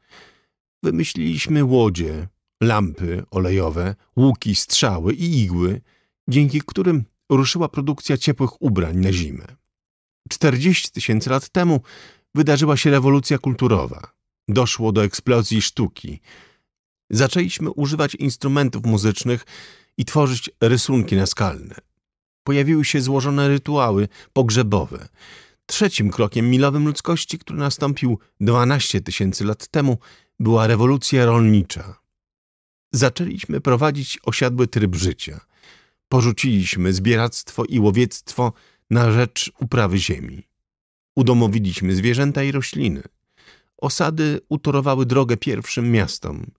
Wymyśliliśmy łodzie, lampy olejowe, łuki, strzały i igły, dzięki którym ruszyła produkcja ciepłych ubrań na zimę. 40 tysięcy lat temu wydarzyła się rewolucja kulturowa. Doszło do eksplozji sztuki. Zaczęliśmy używać instrumentów muzycznych i tworzyć rysunki naskalne. Pojawiły się złożone rytuały pogrzebowe. Trzecim krokiem milowym ludzkości, który nastąpił 12 tysięcy lat temu, była rewolucja rolnicza. Zaczęliśmy prowadzić osiadły tryb życia – Porzuciliśmy zbieractwo i łowiectwo na rzecz uprawy ziemi. Udomowiliśmy zwierzęta i rośliny. Osady utorowały drogę pierwszym miastom.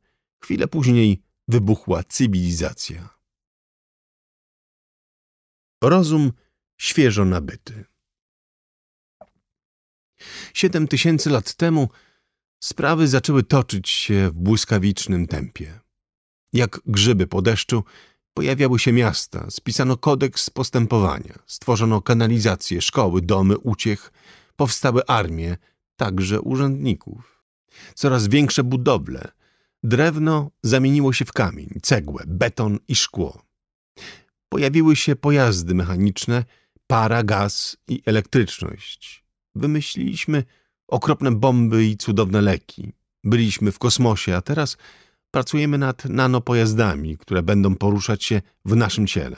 Chwilę później wybuchła cywilizacja. Rozum świeżo nabyty. Siedem tysięcy lat temu sprawy zaczęły toczyć się w błyskawicznym tempie. Jak grzyby po deszczu, Pojawiały się miasta, spisano kodeks postępowania, stworzono kanalizacje, szkoły, domy uciech, powstały armie, także urzędników. Coraz większe budowle. Drewno zamieniło się w kamień, cegłę, beton i szkło. Pojawiły się pojazdy mechaniczne, para, gaz i elektryczność. Wymyśliliśmy okropne bomby i cudowne leki. Byliśmy w kosmosie, a teraz Pracujemy nad nanopojazdami, które będą poruszać się w naszym ciele.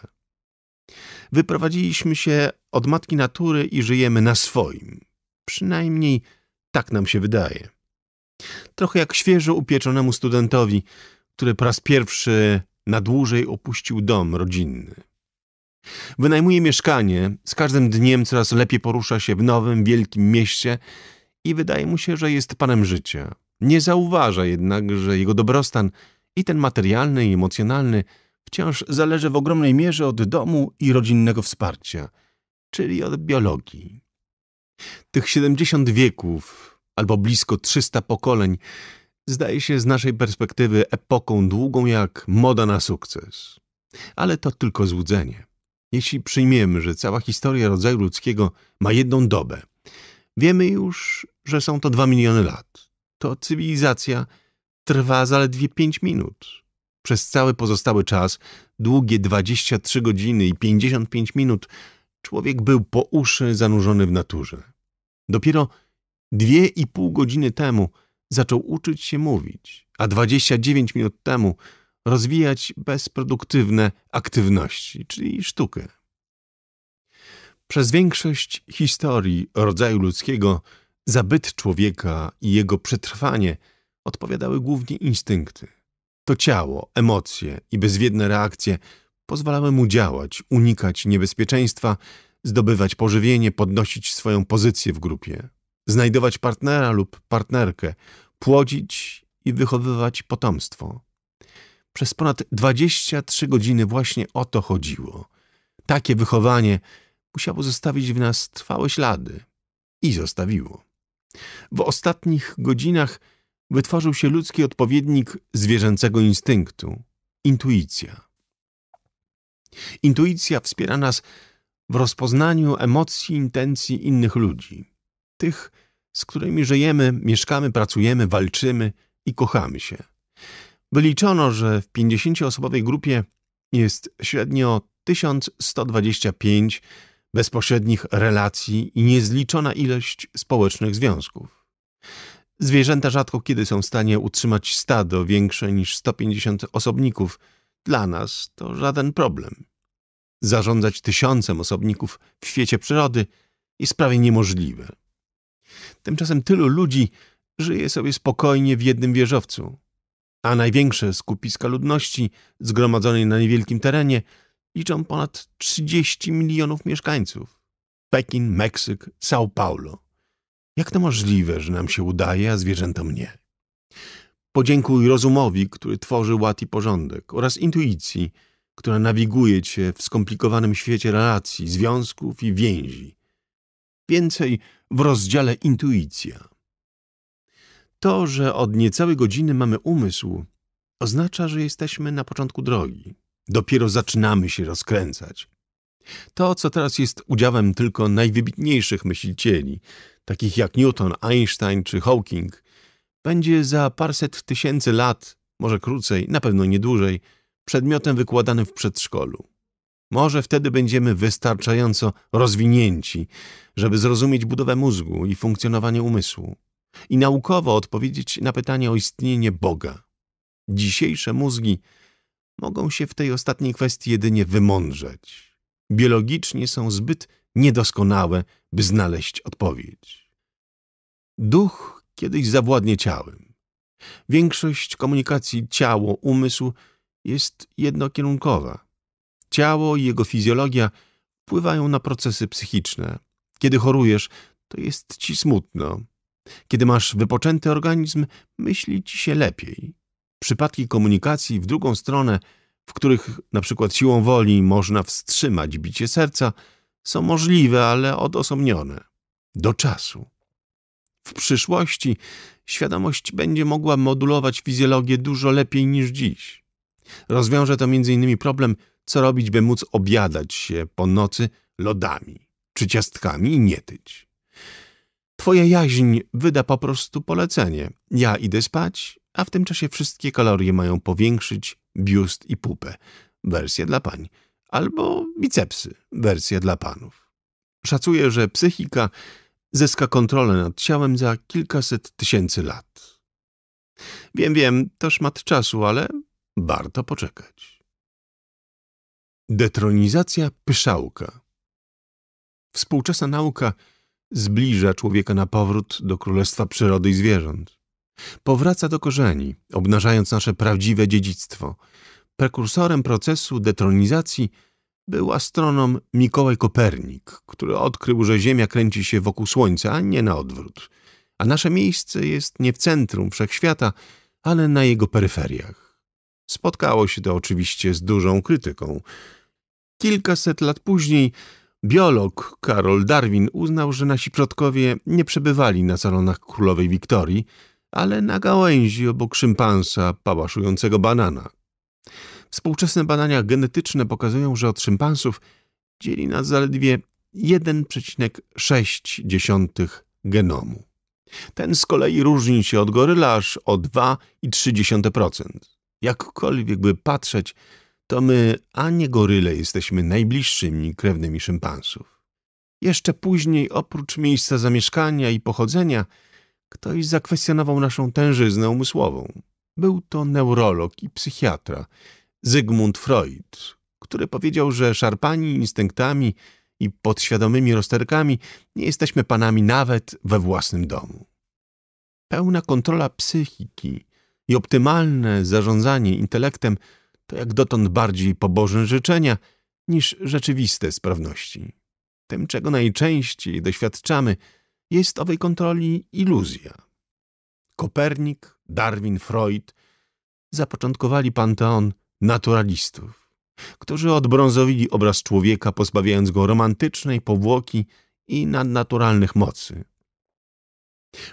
Wyprowadziliśmy się od matki natury i żyjemy na swoim. Przynajmniej tak nam się wydaje. Trochę jak świeżo upieczonemu studentowi, który po raz pierwszy na dłużej opuścił dom rodzinny. Wynajmuje mieszkanie, z każdym dniem coraz lepiej porusza się w nowym, wielkim mieście i wydaje mu się, że jest panem życia. Nie zauważa jednak, że jego dobrostan i ten materialny i emocjonalny wciąż zależy w ogromnej mierze od domu i rodzinnego wsparcia, czyli od biologii. Tych 70 wieków, albo blisko 300 pokoleń, zdaje się z naszej perspektywy epoką długą jak moda na sukces. Ale to tylko złudzenie. Jeśli przyjmiemy, że cała historia rodzaju ludzkiego ma jedną dobę, wiemy już, że są to dwa miliony lat to cywilizacja trwa zaledwie pięć minut. Przez cały pozostały czas, długie 23 godziny i 55 minut, człowiek był po uszy zanurzony w naturze. Dopiero dwie i pół godziny temu zaczął uczyć się mówić, a 29 minut temu rozwijać bezproduktywne aktywności, czyli sztukę. Przez większość historii rodzaju ludzkiego za byt człowieka i jego przetrwanie odpowiadały głównie instynkty. To ciało, emocje i bezwiedne reakcje pozwalały mu działać, unikać niebezpieczeństwa, zdobywać pożywienie, podnosić swoją pozycję w grupie, znajdować partnera lub partnerkę, płodzić i wychowywać potomstwo. Przez ponad 23 godziny właśnie o to chodziło. Takie wychowanie musiało zostawić w nas trwałe ślady i zostawiło. W ostatnich godzinach wytworzył się ludzki odpowiednik zwierzęcego instynktu intuicja. Intuicja wspiera nas w rozpoznaniu emocji, intencji innych ludzi, tych, z którymi żyjemy, mieszkamy, pracujemy, walczymy i kochamy się. Wyliczono, że w 50-osobowej grupie jest średnio 1125 bezpośrednich relacji i niezliczona ilość społecznych związków. Zwierzęta rzadko kiedy są w stanie utrzymać stado większe niż 150 osobników. Dla nas to żaden problem. Zarządzać tysiącem osobników w świecie przyrody jest prawie niemożliwe. Tymczasem tylu ludzi żyje sobie spokojnie w jednym wieżowcu, a największe skupiska ludności zgromadzonej na niewielkim terenie liczą ponad 30 milionów mieszkańców. Pekin, Meksyk, São Paulo. Jak to możliwe, że nam się udaje, a zwierzętom nie? Podziękuj rozumowi, który tworzy ład i porządek oraz intuicji, która nawiguje cię w skomplikowanym świecie relacji, związków i więzi. Więcej w rozdziale intuicja. To, że od niecałej godziny mamy umysł, oznacza, że jesteśmy na początku drogi. Dopiero zaczynamy się rozkręcać. To, co teraz jest udziałem tylko najwybitniejszych myślicieli, takich jak Newton, Einstein czy Hawking, będzie za parset tysięcy lat, może krócej, na pewno nie dłużej, przedmiotem wykładanym w przedszkolu. Może wtedy będziemy wystarczająco rozwinięci, żeby zrozumieć budowę mózgu i funkcjonowanie umysłu i naukowo odpowiedzieć na pytanie o istnienie Boga. Dzisiejsze mózgi mogą się w tej ostatniej kwestii jedynie wymądrzeć. Biologicznie są zbyt niedoskonałe, by znaleźć odpowiedź. Duch kiedyś zawładnie ciałem. Większość komunikacji ciało-umysł jest jednokierunkowa. Ciało i jego fizjologia wpływają na procesy psychiczne. Kiedy chorujesz, to jest ci smutno. Kiedy masz wypoczęty organizm, myśli ci się lepiej przypadki komunikacji w drugą stronę, w których na przykład siłą woli można wstrzymać bicie serca, są możliwe, ale odosobnione. Do czasu. W przyszłości świadomość będzie mogła modulować fizjologię dużo lepiej niż dziś. Rozwiąże to m.in. problem, co robić, by móc obiadać się po nocy lodami czy ciastkami i nie tyć. Twoja jaźń wyda po prostu polecenie. Ja idę spać, a w tym czasie wszystkie kalorie mają powiększyć biust i pupę. Wersja dla pań. Albo bicepsy. Wersja dla panów. Szacuję, że psychika zyska kontrolę nad ciałem za kilkaset tysięcy lat. Wiem, wiem, to szmat czasu, ale warto poczekać. Detronizacja pyszałka Współczesna nauka zbliża człowieka na powrót do królestwa przyrody i zwierząt. Powraca do korzeni, obnażając nasze prawdziwe dziedzictwo. Prekursorem procesu detronizacji był astronom Mikołaj Kopernik, który odkrył, że Ziemia kręci się wokół Słońca, a nie na odwrót. A nasze miejsce jest nie w centrum wszechświata, ale na jego peryferiach. Spotkało się to oczywiście z dużą krytyką. Kilkaset lat później biolog Karol Darwin uznał, że nasi przodkowie nie przebywali na salonach królowej Wiktorii, ale na gałęzi obok szympansa pałaszującego banana. Współczesne badania genetyczne pokazują, że od szympansów dzieli nas zaledwie 1,6 genomu. Ten z kolei różni się od goryla aż o 2,3%. Jakkolwiek by patrzeć, to my, a nie goryle, jesteśmy najbliższymi krewnymi szympansów. Jeszcze później, oprócz miejsca zamieszkania i pochodzenia, Ktoś zakwestionował naszą tężyznę umysłową. Był to neurolog i psychiatra, Zygmunt Freud, który powiedział, że szarpani instynktami i podświadomymi rozterkami nie jesteśmy panami nawet we własnym domu. Pełna kontrola psychiki i optymalne zarządzanie intelektem to jak dotąd bardziej pobożne życzenia niż rzeczywiste sprawności. Tym, czego najczęściej doświadczamy – jest owej kontroli iluzja. Kopernik, Darwin, Freud zapoczątkowali panteon naturalistów, którzy odbrązowili obraz człowieka, pozbawiając go romantycznej powłoki i nadnaturalnych mocy.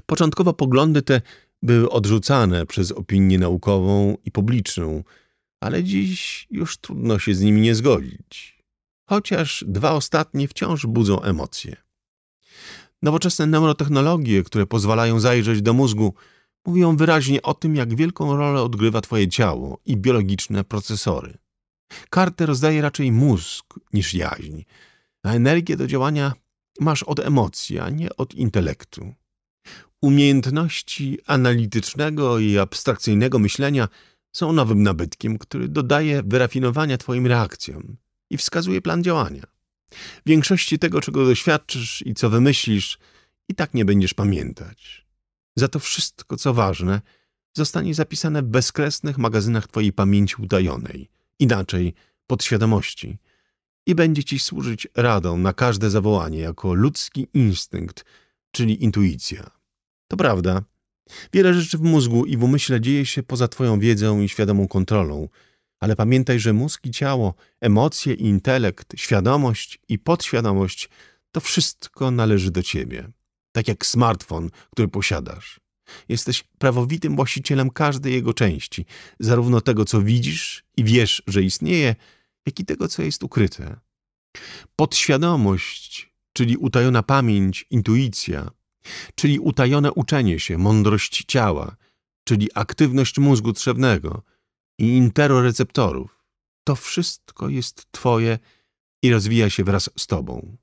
Początkowo poglądy te były odrzucane przez opinię naukową i publiczną, ale dziś już trudno się z nimi nie zgodzić. Chociaż dwa ostatnie wciąż budzą emocje. Nowoczesne neurotechnologie, które pozwalają zajrzeć do mózgu, mówią wyraźnie o tym, jak wielką rolę odgrywa twoje ciało i biologiczne procesory. Kartę rozdaje raczej mózg niż jaźń, a energię do działania masz od emocji, a nie od intelektu. Umiejętności analitycznego i abstrakcyjnego myślenia są nowym nabytkiem, który dodaje wyrafinowania twoim reakcjom i wskazuje plan działania. Większości tego, czego doświadczysz i co wymyślisz, i tak nie będziesz pamiętać. Za to wszystko, co ważne, zostanie zapisane w bezkresnych magazynach twojej pamięci udajonej, inaczej podświadomości, i będzie ci służyć radą na każde zawołanie jako ludzki instynkt, czyli intuicja. To prawda. Wiele rzeczy w mózgu i w umyśle dzieje się poza twoją wiedzą i świadomą kontrolą – ale pamiętaj, że mózg i ciało, emocje i intelekt, świadomość i podświadomość to wszystko należy do ciebie. Tak jak smartfon, który posiadasz. Jesteś prawowitym właścicielem każdej jego części, zarówno tego, co widzisz i wiesz, że istnieje, jak i tego, co jest ukryte. Podświadomość, czyli utajona pamięć, intuicja, czyli utajone uczenie się, mądrość ciała, czyli aktywność mózgu trzewnego – i interoreceptorów. To wszystko jest Twoje i rozwija się wraz z Tobą.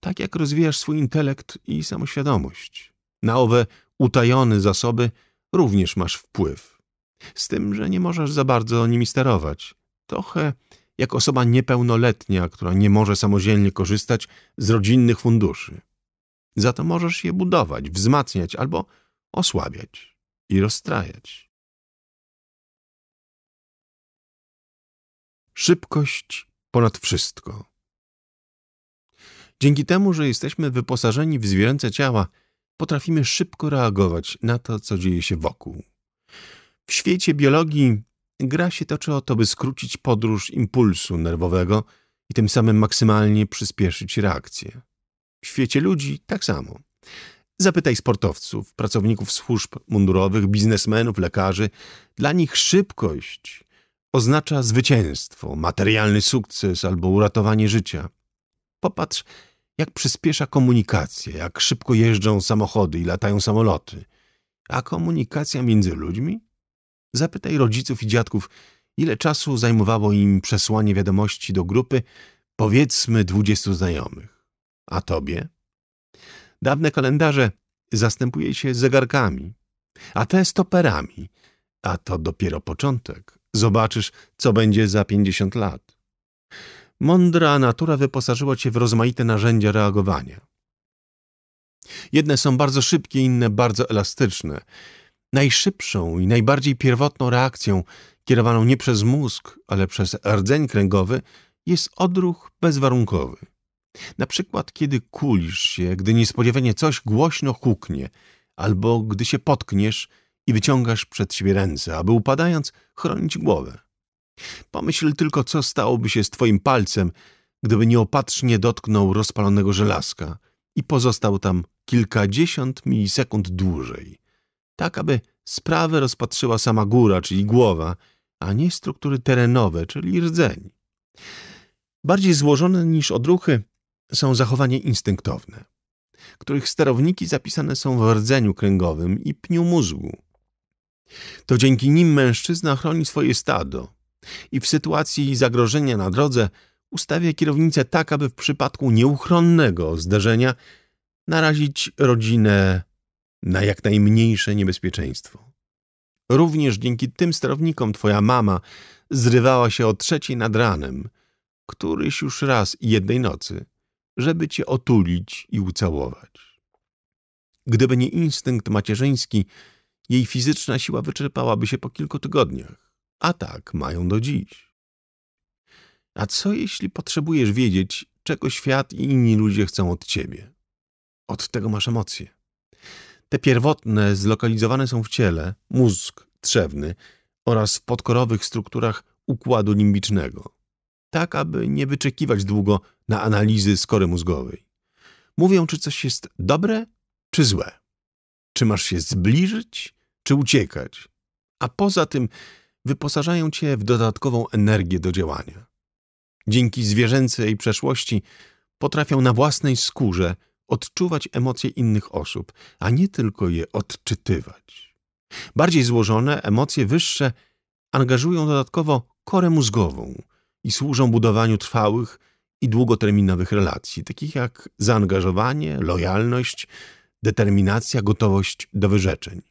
Tak jak rozwijasz swój intelekt i samoświadomość. Na owe utajone zasoby również masz wpływ. Z tym, że nie możesz za bardzo nimi sterować. Trochę jak osoba niepełnoletnia, która nie może samodzielnie korzystać z rodzinnych funduszy. Za to możesz je budować, wzmacniać albo osłabiać i rozstrajać. Szybkość ponad wszystko. Dzięki temu, że jesteśmy wyposażeni w zwierzęce ciała, potrafimy szybko reagować na to, co dzieje się wokół. W świecie biologii gra się toczy o to, by skrócić podróż impulsu nerwowego i tym samym maksymalnie przyspieszyć reakcję. W świecie ludzi tak samo. Zapytaj sportowców, pracowników służb mundurowych, biznesmenów, lekarzy. Dla nich szybkość oznacza zwycięstwo, materialny sukces albo uratowanie życia. Popatrz, jak przyspiesza komunikacja, jak szybko jeżdżą samochody i latają samoloty. A komunikacja między ludźmi? Zapytaj rodziców i dziadków, ile czasu zajmowało im przesłanie wiadomości do grupy, powiedzmy dwudziestu znajomych. A tobie? Dawne kalendarze zastępuje się zegarkami, a te stoperami, a to dopiero początek. Zobaczysz, co będzie za pięćdziesiąt lat. Mądra natura wyposażyła cię w rozmaite narzędzia reagowania. Jedne są bardzo szybkie, inne bardzo elastyczne. Najszybszą i najbardziej pierwotną reakcją, kierowaną nie przez mózg, ale przez rdzeń kręgowy, jest odruch bezwarunkowy. Na przykład, kiedy kulisz się, gdy niespodziewanie coś głośno huknie, albo gdy się potkniesz i wyciągasz przed siebie ręce, aby upadając chronić głowę. Pomyśl tylko, co stałoby się z twoim palcem, gdyby nieopatrznie dotknął rozpalonego żelazka i pozostał tam kilkadziesiąt milisekund dłużej, tak aby sprawę rozpatrzyła sama góra, czyli głowa, a nie struktury terenowe, czyli rdzeń. Bardziej złożone niż odruchy są zachowania instynktowne, których sterowniki zapisane są w rdzeniu kręgowym i pniu mózgu. To dzięki nim mężczyzna chroni swoje stado i w sytuacji zagrożenia na drodze ustawia kierownicę tak, aby w przypadku nieuchronnego zderzenia narazić rodzinę na jak najmniejsze niebezpieczeństwo. Również dzięki tym sterownikom twoja mama zrywała się o trzeciej nad ranem, któryś już raz jednej nocy, żeby cię otulić i ucałować. Gdyby nie instynkt macierzyński, jej fizyczna siła wyczerpałaby się po kilku tygodniach, a tak mają do dziś. A co jeśli potrzebujesz wiedzieć, czego świat i inni ludzie chcą od ciebie? Od tego masz emocje. Te pierwotne zlokalizowane są w ciele, mózg trzewny oraz w podkorowych strukturach układu limbicznego, tak aby nie wyczekiwać długo na analizy skory mózgowej. Mówią, czy coś jest dobre, czy złe. Czy masz się zbliżyć, czy uciekać, a poza tym wyposażają cię w dodatkową energię do działania. Dzięki zwierzęcej przeszłości potrafią na własnej skórze odczuwać emocje innych osób, a nie tylko je odczytywać. Bardziej złożone emocje wyższe angażują dodatkowo korę mózgową i służą budowaniu trwałych i długoterminowych relacji, takich jak zaangażowanie, lojalność, determinacja, gotowość do wyrzeczeń.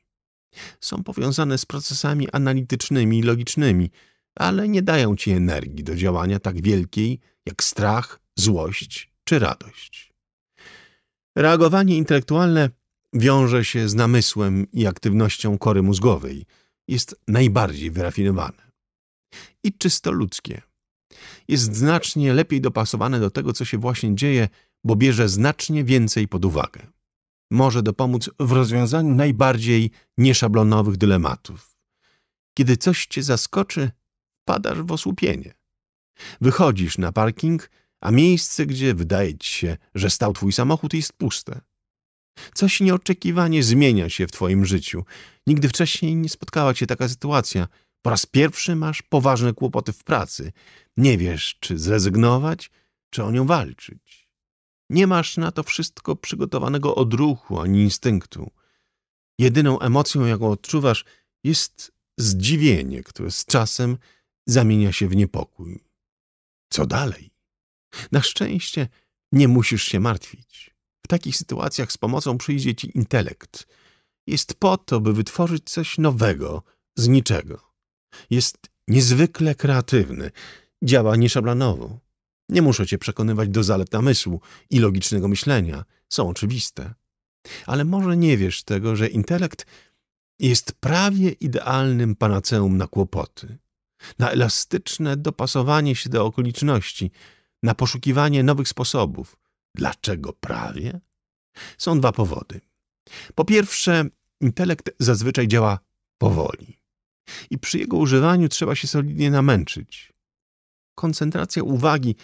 Są powiązane z procesami analitycznymi i logicznymi, ale nie dają ci energii do działania tak wielkiej jak strach, złość czy radość. Reagowanie intelektualne wiąże się z namysłem i aktywnością kory mózgowej, jest najbardziej wyrafinowane i czysto ludzkie. Jest znacznie lepiej dopasowane do tego, co się właśnie dzieje, bo bierze znacznie więcej pod uwagę może dopomóc w rozwiązaniu najbardziej nieszablonowych dylematów. Kiedy coś cię zaskoczy, padasz w osłupienie. Wychodzisz na parking, a miejsce, gdzie wydaje ci się, że stał twój samochód, jest puste. Coś nieoczekiwanie zmienia się w twoim życiu. Nigdy wcześniej nie spotkała cię taka sytuacja. Po raz pierwszy masz poważne kłopoty w pracy. Nie wiesz, czy zrezygnować, czy o nią walczyć. Nie masz na to wszystko przygotowanego odruchu ani instynktu. Jedyną emocją, jaką odczuwasz, jest zdziwienie, które z czasem zamienia się w niepokój. Co dalej? Na szczęście nie musisz się martwić. W takich sytuacjach z pomocą przyjdzie ci intelekt. Jest po to, by wytworzyć coś nowego z niczego. Jest niezwykle kreatywny, działa nieszablonowo. Nie muszę cię przekonywać do zalet namysłu i logicznego myślenia, są oczywiste. Ale może nie wiesz tego, że intelekt jest prawie idealnym panaceum na kłopoty, na elastyczne dopasowanie się do okoliczności, na poszukiwanie nowych sposobów. Dlaczego prawie? Są dwa powody. Po pierwsze, intelekt zazwyczaj działa powoli i przy jego używaniu trzeba się solidnie namęczyć. Koncentracja uwagi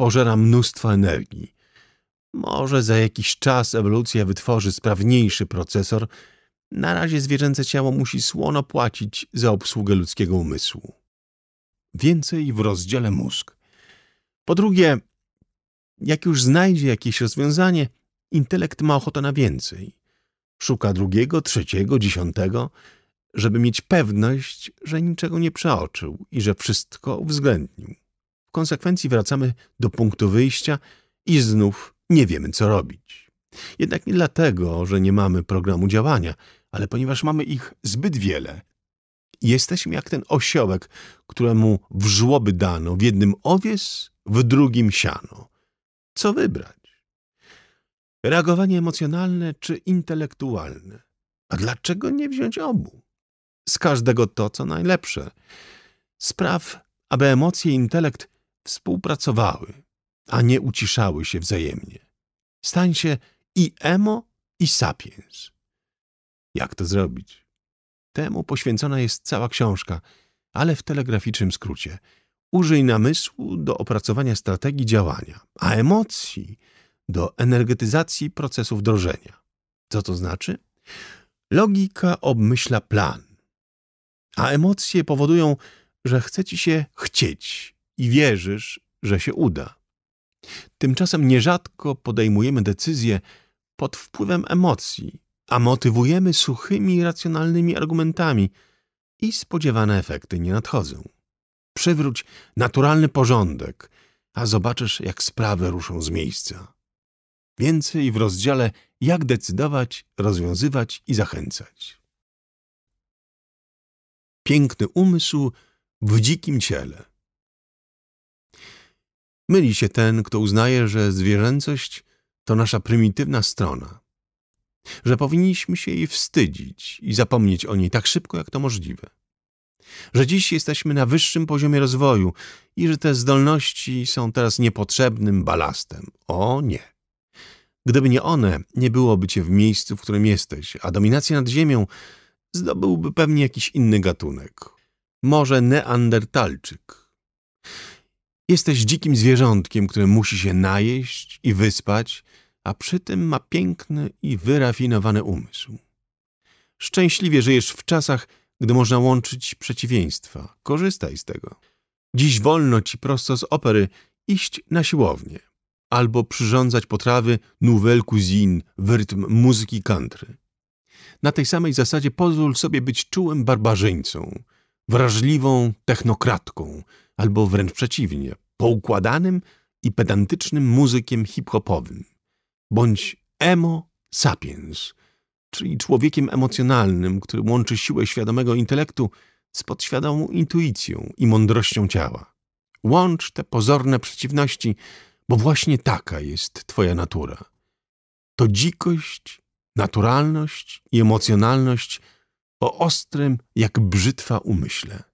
pożera mnóstwo energii. Może za jakiś czas ewolucja wytworzy sprawniejszy procesor. Na razie zwierzęce ciało musi słono płacić za obsługę ludzkiego umysłu. Więcej w rozdziale mózg. Po drugie, jak już znajdzie jakieś rozwiązanie, intelekt ma ochotę na więcej. Szuka drugiego, trzeciego, dziesiątego, żeby mieć pewność, że niczego nie przeoczył i że wszystko uwzględnił. W konsekwencji wracamy do punktu wyjścia i znów nie wiemy, co robić. Jednak nie dlatego, że nie mamy programu działania, ale ponieważ mamy ich zbyt wiele. Jesteśmy jak ten osiołek, któremu w żłoby dano w jednym owies, w drugim siano. Co wybrać? Reagowanie emocjonalne czy intelektualne? A dlaczego nie wziąć obu? Z każdego to, co najlepsze. Spraw, aby emocje i intelekt współpracowały, a nie uciszały się wzajemnie. Stań się i emo, i sapiens. Jak to zrobić? Temu poświęcona jest cała książka, ale w telegraficznym skrócie. Użyj namysłu do opracowania strategii działania, a emocji do energetyzacji procesów drożenia. Co to znaczy? Logika obmyśla plan, a emocje powodują, że chce ci się chcieć, i wierzysz, że się uda. Tymczasem nierzadko podejmujemy decyzje pod wpływem emocji, a motywujemy suchymi, racjonalnymi argumentami i spodziewane efekty nie nadchodzą. Przywróć naturalny porządek, a zobaczysz, jak sprawy ruszą z miejsca. Więcej w rozdziale Jak decydować, rozwiązywać i zachęcać. Piękny umysł w dzikim ciele. Myli się ten, kto uznaje, że zwierzęcość to nasza prymitywna strona, że powinniśmy się jej wstydzić i zapomnieć o niej tak szybko, jak to możliwe, że dziś jesteśmy na wyższym poziomie rozwoju i że te zdolności są teraz niepotrzebnym balastem. O nie! Gdyby nie one, nie byłoby cię w miejscu, w którym jesteś, a dominację nad ziemią zdobyłby pewnie jakiś inny gatunek. Może neandertalczyk, Jesteś dzikim zwierzątkiem, które musi się najeść i wyspać, a przy tym ma piękny i wyrafinowany umysł. Szczęśliwie żyjesz w czasach, gdy można łączyć przeciwieństwa. Korzystaj z tego. Dziś wolno ci prosto z opery iść na siłownię albo przyrządzać potrawy nouvelle cuisine w rytm muzyki country. Na tej samej zasadzie pozwól sobie być czułym barbarzyńcą, wrażliwą technokratką, albo wręcz przeciwnie, poukładanym i pedantycznym muzykiem hip-hopowym, bądź emo sapiens, czyli człowiekiem emocjonalnym, który łączy siłę świadomego intelektu z podświadomą intuicją i mądrością ciała. Łącz te pozorne przeciwności, bo właśnie taka jest twoja natura. To dzikość, naturalność i emocjonalność o ostrym jak brzytwa umyśle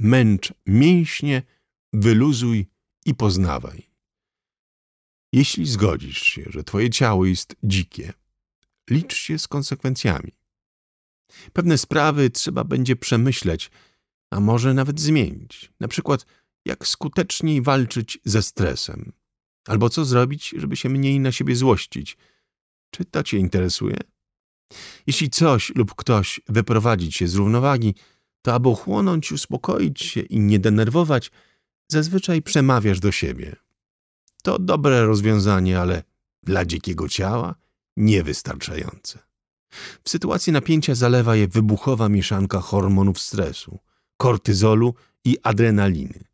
męcz mięśnie, wyluzuj i poznawaj. Jeśli zgodzisz się, że twoje ciało jest dzikie, licz się z konsekwencjami. Pewne sprawy trzeba będzie przemyśleć, a może nawet zmienić. Na przykład, jak skuteczniej walczyć ze stresem. Albo co zrobić, żeby się mniej na siebie złościć. Czy to cię interesuje? Jeśli coś lub ktoś wyprowadzi cię z równowagi, to aby ochłonąć, uspokoić się i nie denerwować, zazwyczaj przemawiasz do siebie. To dobre rozwiązanie, ale dla dzikiego ciała niewystarczające. W sytuacji napięcia zalewa je wybuchowa mieszanka hormonów stresu, kortyzolu i adrenaliny.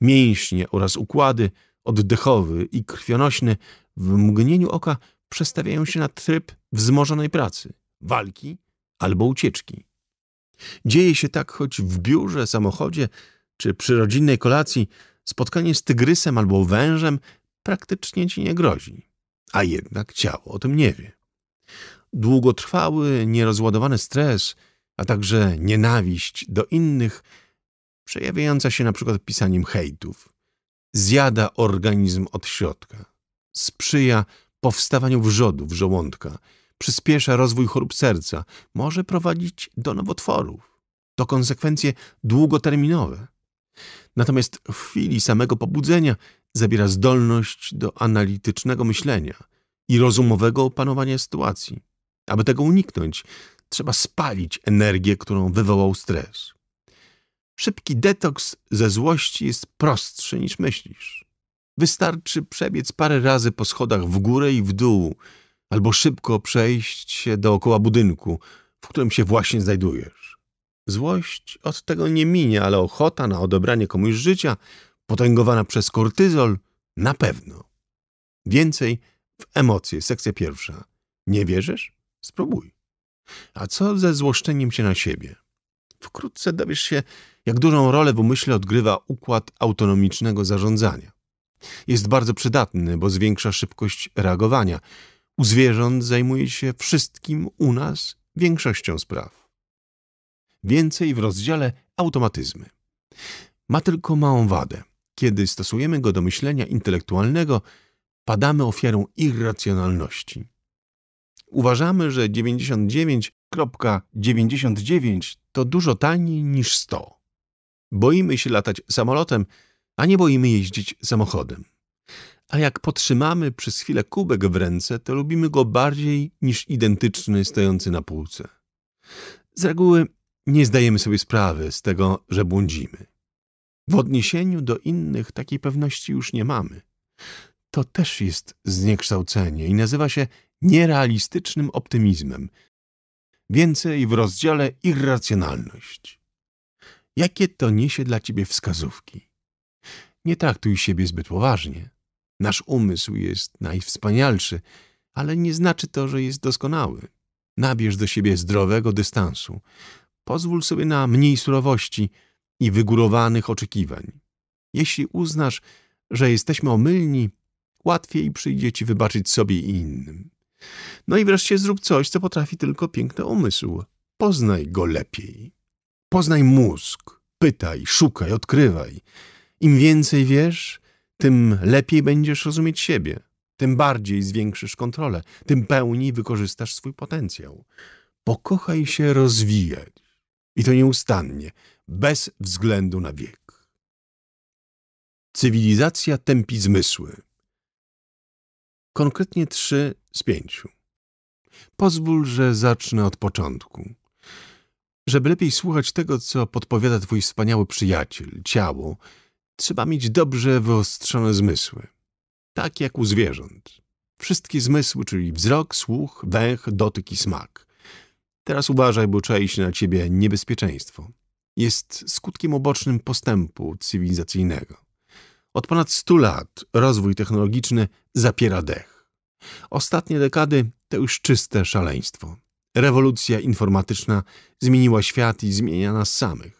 Mięśnie oraz układy oddechowy i krwionośny w mgnieniu oka przestawiają się na tryb wzmożonej pracy, walki albo ucieczki. Dzieje się tak choć w biurze, samochodzie czy przy rodzinnej kolacji. Spotkanie z tygrysem albo wężem praktycznie ci nie grozi. A jednak ciało o tym nie wie. Długotrwały, nierozładowany stres, a także nienawiść do innych, przejawiająca się na przykład pisaniem hejtów, zjada organizm od środka, sprzyja powstawaniu wrzodów żołądka – przyspiesza rozwój chorób serca, może prowadzić do nowotworów. To konsekwencje długoterminowe. Natomiast w chwili samego pobudzenia zabiera zdolność do analitycznego myślenia i rozumowego opanowania sytuacji. Aby tego uniknąć, trzeba spalić energię, którą wywołał stres. Szybki detoks ze złości jest prostszy niż myślisz. Wystarczy przebiec parę razy po schodach w górę i w dół – albo szybko przejść się dookoła budynku, w którym się właśnie znajdujesz. Złość od tego nie minie, ale ochota na odebranie komuś życia, potęgowana przez kortyzol, na pewno. Więcej w emocje, sekcja pierwsza. Nie wierzysz? Spróbuj. A co ze złoszczeniem się na siebie? Wkrótce dowiesz się, jak dużą rolę w umyśle odgrywa układ autonomicznego zarządzania. Jest bardzo przydatny, bo zwiększa szybkość reagowania – u zwierząt zajmuje się wszystkim u nas większością spraw. Więcej w rozdziale automatyzmy. Ma tylko małą wadę. Kiedy stosujemy go do myślenia intelektualnego, padamy ofiarą irracjonalności. Uważamy, że 99,99 ,99 to dużo taniej niż 100. Boimy się latać samolotem, a nie boimy jeździć samochodem a jak potrzymamy przez chwilę kubek w ręce, to lubimy go bardziej niż identyczny stojący na półce. Z reguły nie zdajemy sobie sprawy z tego, że błądzimy. W odniesieniu do innych takiej pewności już nie mamy. To też jest zniekształcenie i nazywa się nierealistycznym optymizmem. Więcej w rozdziale irracjonalność. Jakie to niesie dla ciebie wskazówki? Nie traktuj siebie zbyt poważnie. Nasz umysł jest najwspanialszy, ale nie znaczy to, że jest doskonały. Nabierz do siebie zdrowego dystansu. Pozwól sobie na mniej surowości i wygórowanych oczekiwań. Jeśli uznasz, że jesteśmy omylni, łatwiej przyjdzie ci wybaczyć sobie i innym. No i wreszcie zrób coś, co potrafi tylko piękny umysł. Poznaj go lepiej. Poznaj mózg. Pytaj, szukaj, odkrywaj. Im więcej wiesz, tym lepiej będziesz rozumieć siebie, tym bardziej zwiększysz kontrolę, tym pełniej wykorzystasz swój potencjał. Pokochaj się rozwijać i to nieustannie, bez względu na wiek. Cywilizacja tępi zmysły. Konkretnie trzy z pięciu. Pozwól, że zacznę od początku. Żeby lepiej słuchać tego, co podpowiada twój wspaniały przyjaciel, ciało, Trzeba mieć dobrze wyostrzone zmysły. Tak jak u zwierząt. Wszystkie zmysły, czyli wzrok, słuch, węch, dotyk i smak. Teraz uważaj, bo czai się na ciebie niebezpieczeństwo. Jest skutkiem ubocznym postępu cywilizacyjnego. Od ponad 100 lat rozwój technologiczny zapiera dech. Ostatnie dekady to już czyste szaleństwo. Rewolucja informatyczna zmieniła świat i zmienia nas samych.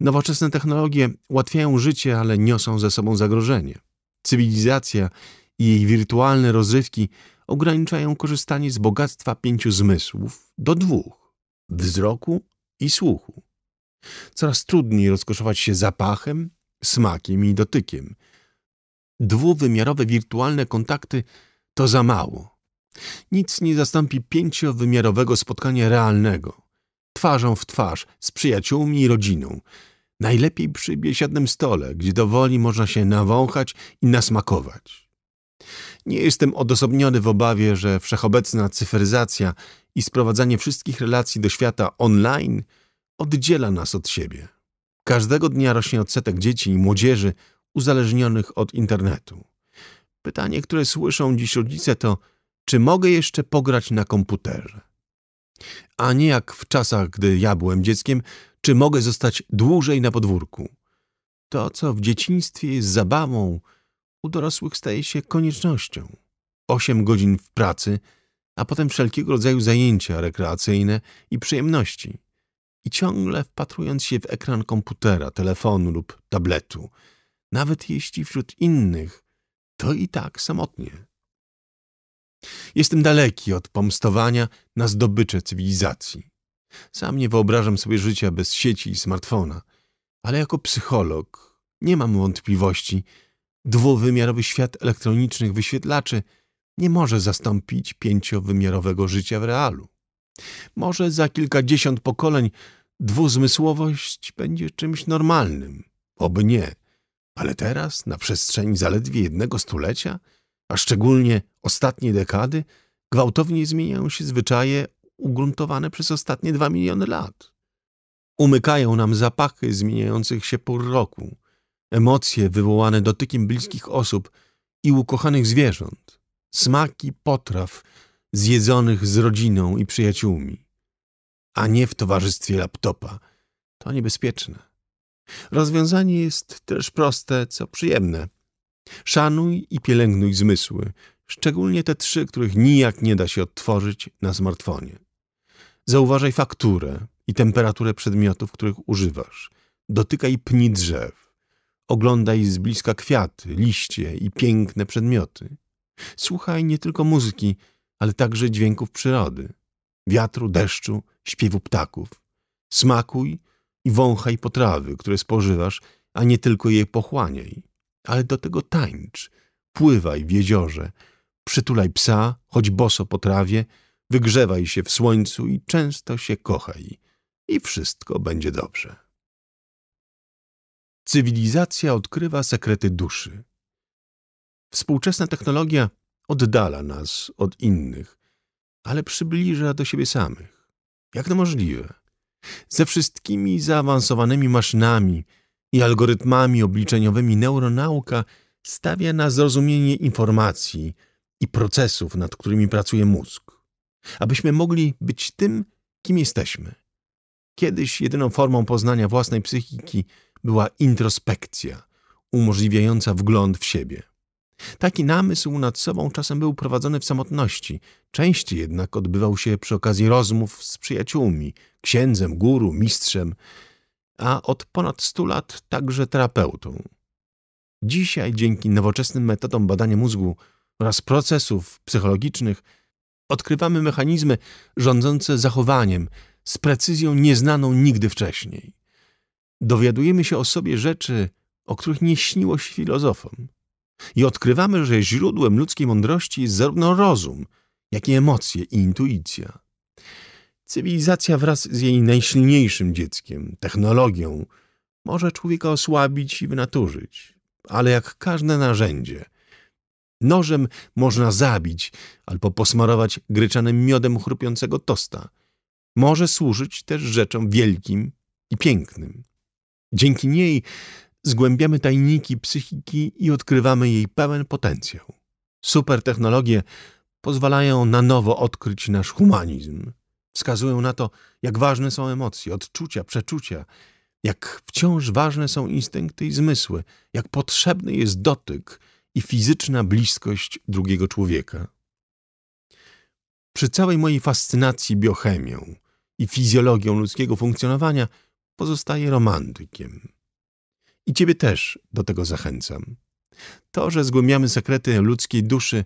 Nowoczesne technologie ułatwiają życie, ale niosą ze sobą zagrożenie. Cywilizacja i jej wirtualne rozrywki ograniczają korzystanie z bogactwa pięciu zmysłów do dwóch wzroku i słuchu. Coraz trudniej rozkoszować się zapachem, smakiem i dotykiem. Dwuwymiarowe wirtualne kontakty to za mało. Nic nie zastąpi pięciowymiarowego spotkania realnego twarzą w twarz, z przyjaciółmi i rodziną. Najlepiej przy biesiadnym stole, gdzie do woli można się nawąchać i nasmakować. Nie jestem odosobniony w obawie, że wszechobecna cyfryzacja i sprowadzanie wszystkich relacji do świata online oddziela nas od siebie. Każdego dnia rośnie odsetek dzieci i młodzieży uzależnionych od internetu. Pytanie, które słyszą dziś rodzice to, czy mogę jeszcze pograć na komputerze? A nie jak w czasach, gdy ja byłem dzieckiem, czy mogę zostać dłużej na podwórku. To, co w dzieciństwie jest zabawą, u dorosłych staje się koniecznością. Osiem godzin w pracy, a potem wszelkiego rodzaju zajęcia rekreacyjne i przyjemności. I ciągle wpatrując się w ekran komputera, telefonu lub tabletu, nawet jeśli wśród innych, to i tak samotnie. Jestem daleki od pomstowania na zdobycze cywilizacji. Sam nie wyobrażam sobie życia bez sieci i smartfona, ale jako psycholog nie mam wątpliwości, dwuwymiarowy świat elektronicznych wyświetlaczy nie może zastąpić pięciowymiarowego życia w realu. Może za kilkadziesiąt pokoleń dwuzmysłowość będzie czymś normalnym. Oby nie. Ale teraz, na przestrzeni zaledwie jednego stulecia, a szczególnie ostatnie dekady, gwałtownie zmieniają się zwyczaje ugruntowane przez ostatnie dwa miliony lat. Umykają nam zapachy zmieniających się pór roku, emocje wywołane dotykiem bliskich osób i ukochanych zwierząt, smaki potraw zjedzonych z rodziną i przyjaciółmi, a nie w towarzystwie laptopa. To niebezpieczne. Rozwiązanie jest też proste, co przyjemne. Szanuj i pielęgnuj zmysły, szczególnie te trzy, których nijak nie da się odtworzyć na smartfonie. Zauważaj fakturę i temperaturę przedmiotów, których używasz. Dotykaj pni drzew. Oglądaj z bliska kwiaty, liście i piękne przedmioty. Słuchaj nie tylko muzyki, ale także dźwięków przyrody. Wiatru, deszczu, śpiewu ptaków. Smakuj i wąchaj potrawy, które spożywasz, a nie tylko je pochłaniaj ale do tego tańcz, pływaj w jeziorze, przytulaj psa, choć boso po trawie, wygrzewaj się w słońcu i często się kochaj i wszystko będzie dobrze. Cywilizacja odkrywa sekrety duszy. Współczesna technologia oddala nas od innych, ale przybliża do siebie samych. Jak to możliwe? Ze wszystkimi zaawansowanymi maszynami, i algorytmami obliczeniowymi neuronauka stawia na zrozumienie informacji i procesów, nad którymi pracuje mózg, abyśmy mogli być tym, kim jesteśmy. Kiedyś jedyną formą poznania własnej psychiki była introspekcja, umożliwiająca wgląd w siebie. Taki namysł nad sobą czasem był prowadzony w samotności, częściej jednak odbywał się przy okazji rozmów z przyjaciółmi, księdzem, guru, mistrzem, a od ponad 100 lat także terapeutą. Dzisiaj dzięki nowoczesnym metodom badania mózgu oraz procesów psychologicznych odkrywamy mechanizmy rządzące zachowaniem z precyzją nieznaną nigdy wcześniej. Dowiadujemy się o sobie rzeczy, o których nie śniło się filozofom. I odkrywamy, że źródłem ludzkiej mądrości jest zarówno rozum, jak i emocje i intuicja. Cywilizacja wraz z jej najsilniejszym dzieckiem, technologią, może człowieka osłabić i wynaturzyć, ale jak każde narzędzie. Nożem można zabić albo posmarować gryczanym miodem chrupiącego tosta. Może służyć też rzeczom wielkim i pięknym. Dzięki niej zgłębiamy tajniki psychiki i odkrywamy jej pełen potencjał. Supertechnologie pozwalają na nowo odkryć nasz humanizm. Wskazują na to, jak ważne są emocje, odczucia, przeczucia, jak wciąż ważne są instynkty i zmysły, jak potrzebny jest dotyk i fizyczna bliskość drugiego człowieka. Przy całej mojej fascynacji biochemią i fizjologią ludzkiego funkcjonowania pozostaję romantykiem. I ciebie też do tego zachęcam. To, że zgłębiamy sekrety ludzkiej duszy,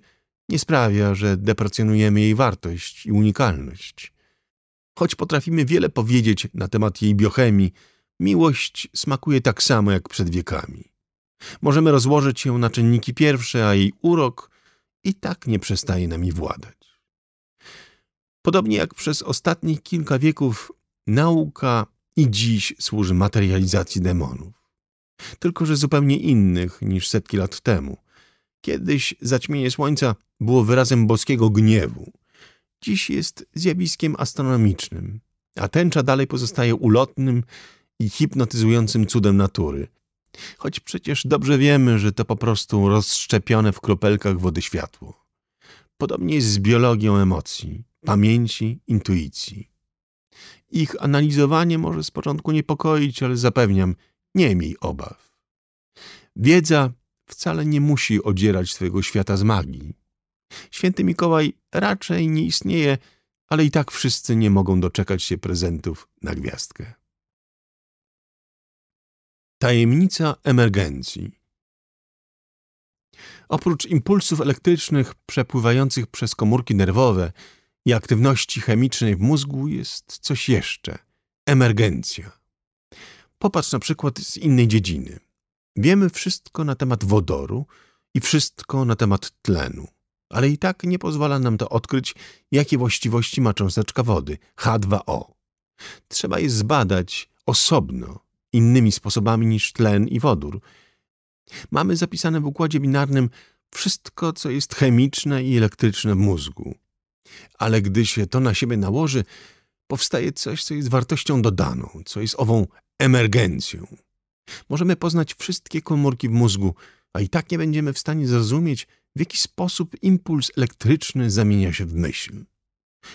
nie sprawia, że deprecjonujemy jej wartość i unikalność. Choć potrafimy wiele powiedzieć na temat jej biochemii, miłość smakuje tak samo jak przed wiekami. Możemy rozłożyć ją na czynniki pierwsze, a jej urok i tak nie przestaje nami władać. Podobnie jak przez ostatnich kilka wieków, nauka i dziś służy materializacji demonów. Tylko, że zupełnie innych niż setki lat temu. Kiedyś zaćmienie słońca było wyrazem boskiego gniewu dziś jest zjawiskiem astronomicznym, a tęcza dalej pozostaje ulotnym i hipnotyzującym cudem natury. Choć przecież dobrze wiemy, że to po prostu rozszczepione w kropelkach wody światło. Podobnie jest z biologią emocji, pamięci, intuicji. Ich analizowanie może z początku niepokoić, ale zapewniam, nie miej obaw. Wiedza wcale nie musi odzierać swojego świata z magii. Święty Mikołaj raczej nie istnieje, ale i tak wszyscy nie mogą doczekać się prezentów na gwiazdkę. Tajemnica emergencji Oprócz impulsów elektrycznych przepływających przez komórki nerwowe i aktywności chemicznej w mózgu jest coś jeszcze – emergencja. Popatrz na przykład z innej dziedziny. Wiemy wszystko na temat wodoru i wszystko na temat tlenu ale i tak nie pozwala nam to odkryć, jakie właściwości ma cząsteczka wody, H2O. Trzeba je zbadać osobno, innymi sposobami niż tlen i wodór. Mamy zapisane w układzie binarnym wszystko, co jest chemiczne i elektryczne w mózgu. Ale gdy się to na siebie nałoży, powstaje coś, co jest wartością dodaną, co jest ową emergencją. Możemy poznać wszystkie komórki w mózgu, a i tak nie będziemy w stanie zrozumieć, w jaki sposób impuls elektryczny zamienia się w myśl.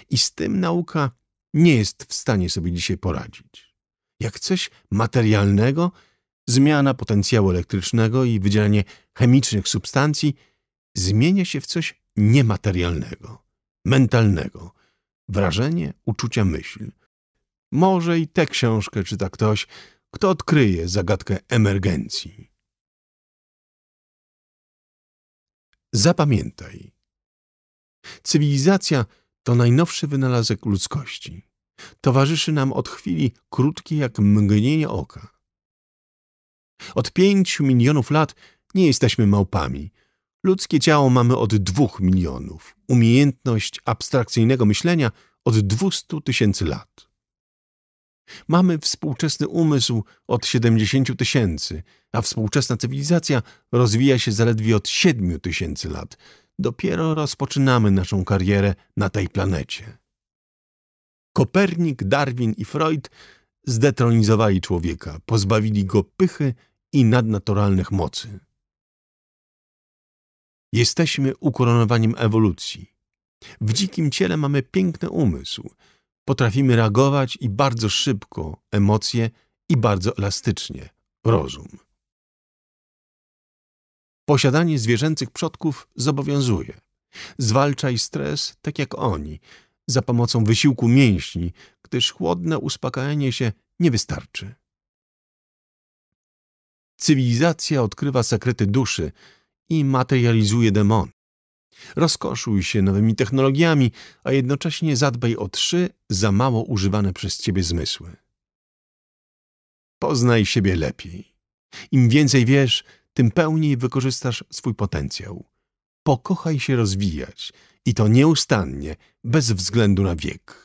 I z tym nauka nie jest w stanie sobie dzisiaj poradzić. Jak coś materialnego, zmiana potencjału elektrycznego i wydzielanie chemicznych substancji zmienia się w coś niematerialnego, mentalnego, wrażenie, uczucia, myśl. Może i tę książkę czyta ktoś, kto odkryje zagadkę emergencji. Zapamiętaj. Cywilizacja to najnowszy wynalazek ludzkości. Towarzyszy nam od chwili krótkiej jak mgnienie oka. Od pięciu milionów lat nie jesteśmy małpami. Ludzkie ciało mamy od dwóch milionów. Umiejętność abstrakcyjnego myślenia od dwustu tysięcy lat. Mamy współczesny umysł od 70 tysięcy, a współczesna cywilizacja rozwija się zaledwie od 7 tysięcy lat. Dopiero rozpoczynamy naszą karierę na tej planecie. Kopernik, Darwin i Freud zdetronizowali człowieka, pozbawili go pychy i nadnaturalnych mocy. Jesteśmy ukoronowaniem ewolucji. W dzikim ciele mamy piękny umysł – Potrafimy reagować i bardzo szybko, emocje i bardzo elastycznie, rozum. Posiadanie zwierzęcych przodków zobowiązuje. Zwalczaj stres tak jak oni, za pomocą wysiłku mięśni, gdyż chłodne uspokajanie się nie wystarczy. Cywilizacja odkrywa sekrety duszy i materializuje demon. Rozkoszuj się nowymi technologiami, a jednocześnie zadbaj o trzy za mało używane przez ciebie zmysły. Poznaj siebie lepiej. Im więcej wiesz, tym pełniej wykorzystasz swój potencjał. Pokochaj się rozwijać i to nieustannie, bez względu na wiek.